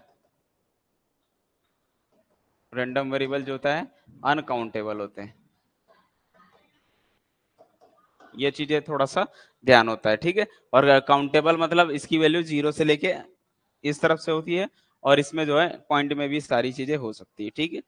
रैंडम वेरिएबल जो होता है अनकाउंटेबल होते हैं ये चीजें थोड़ा सा ध्यान होता है ठीक है और काउंटेबल मतलब इसकी वैल्यू जीरो से लेके इस तरफ से होती है और इसमें जो है पॉइंट में भी सारी चीजें हो सकती है ठीक है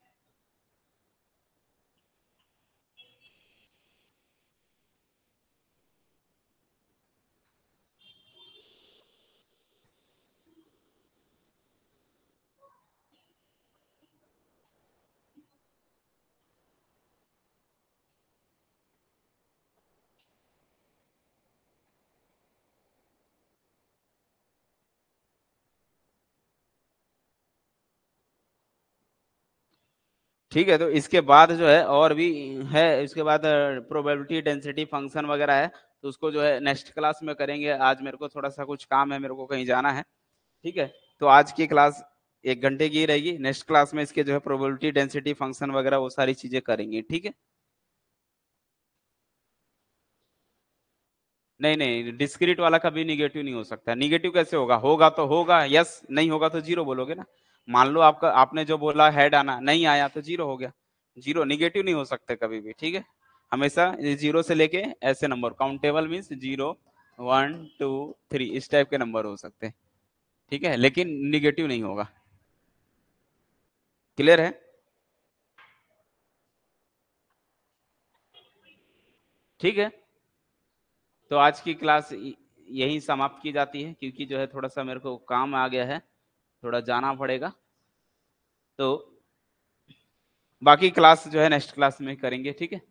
ठीक है तो इसके बाद जो है और भी है इसके बाद प्रोबेबिलिटी डेंसिटी फंक्शन वगैरह है तो उसको जो है नेक्स्ट क्लास में करेंगे आज मेरे को थोड़ा सा कुछ काम है मेरे को कहीं जाना है ठीक है तो आज की क्लास एक घंटे की रहेगी नेक्स्ट क्लास में इसके जो है प्रोबेबिलिटी डेंसिटी फंक्शन वगैरह वो सारी चीजें करेंगे ठीक है नहीं नहीं डिस्क्रीट वाला कभी निगेटिव नहीं हो सकता निगेटिव कैसे होगा होगा तो होगा यस नहीं होगा तो जीरो बोलोगे ना मान लो आपका आपने जो बोला हेड आना नहीं आया तो जीरो हो गया जीरो निगेटिव नहीं हो सकते कभी भी ठीक है हमेशा जीरो से लेके ऐसे number countable means zero one two three इस टाइप के नंबर हो सकते ठीक है लेकिन निगेटिव नहीं होगा क्लियर है ठीक है तो आज की क्लास यही समाप्त की जाती है क्योंकि जो है थोड़ा सा मेरे को काम आ गया है थोड़ा जाना पड़ेगा तो बाकी क्लास जो है नेक्स्ट क्लास में करेंगे ठीक है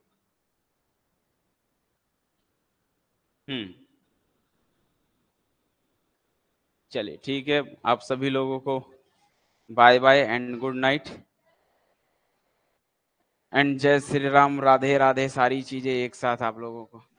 हम्म चलिए ठीक है आप सभी लोगों को bye bye and good night and जय श्री राम राधे राधे सारी चीजें एक साथ आप लोगों को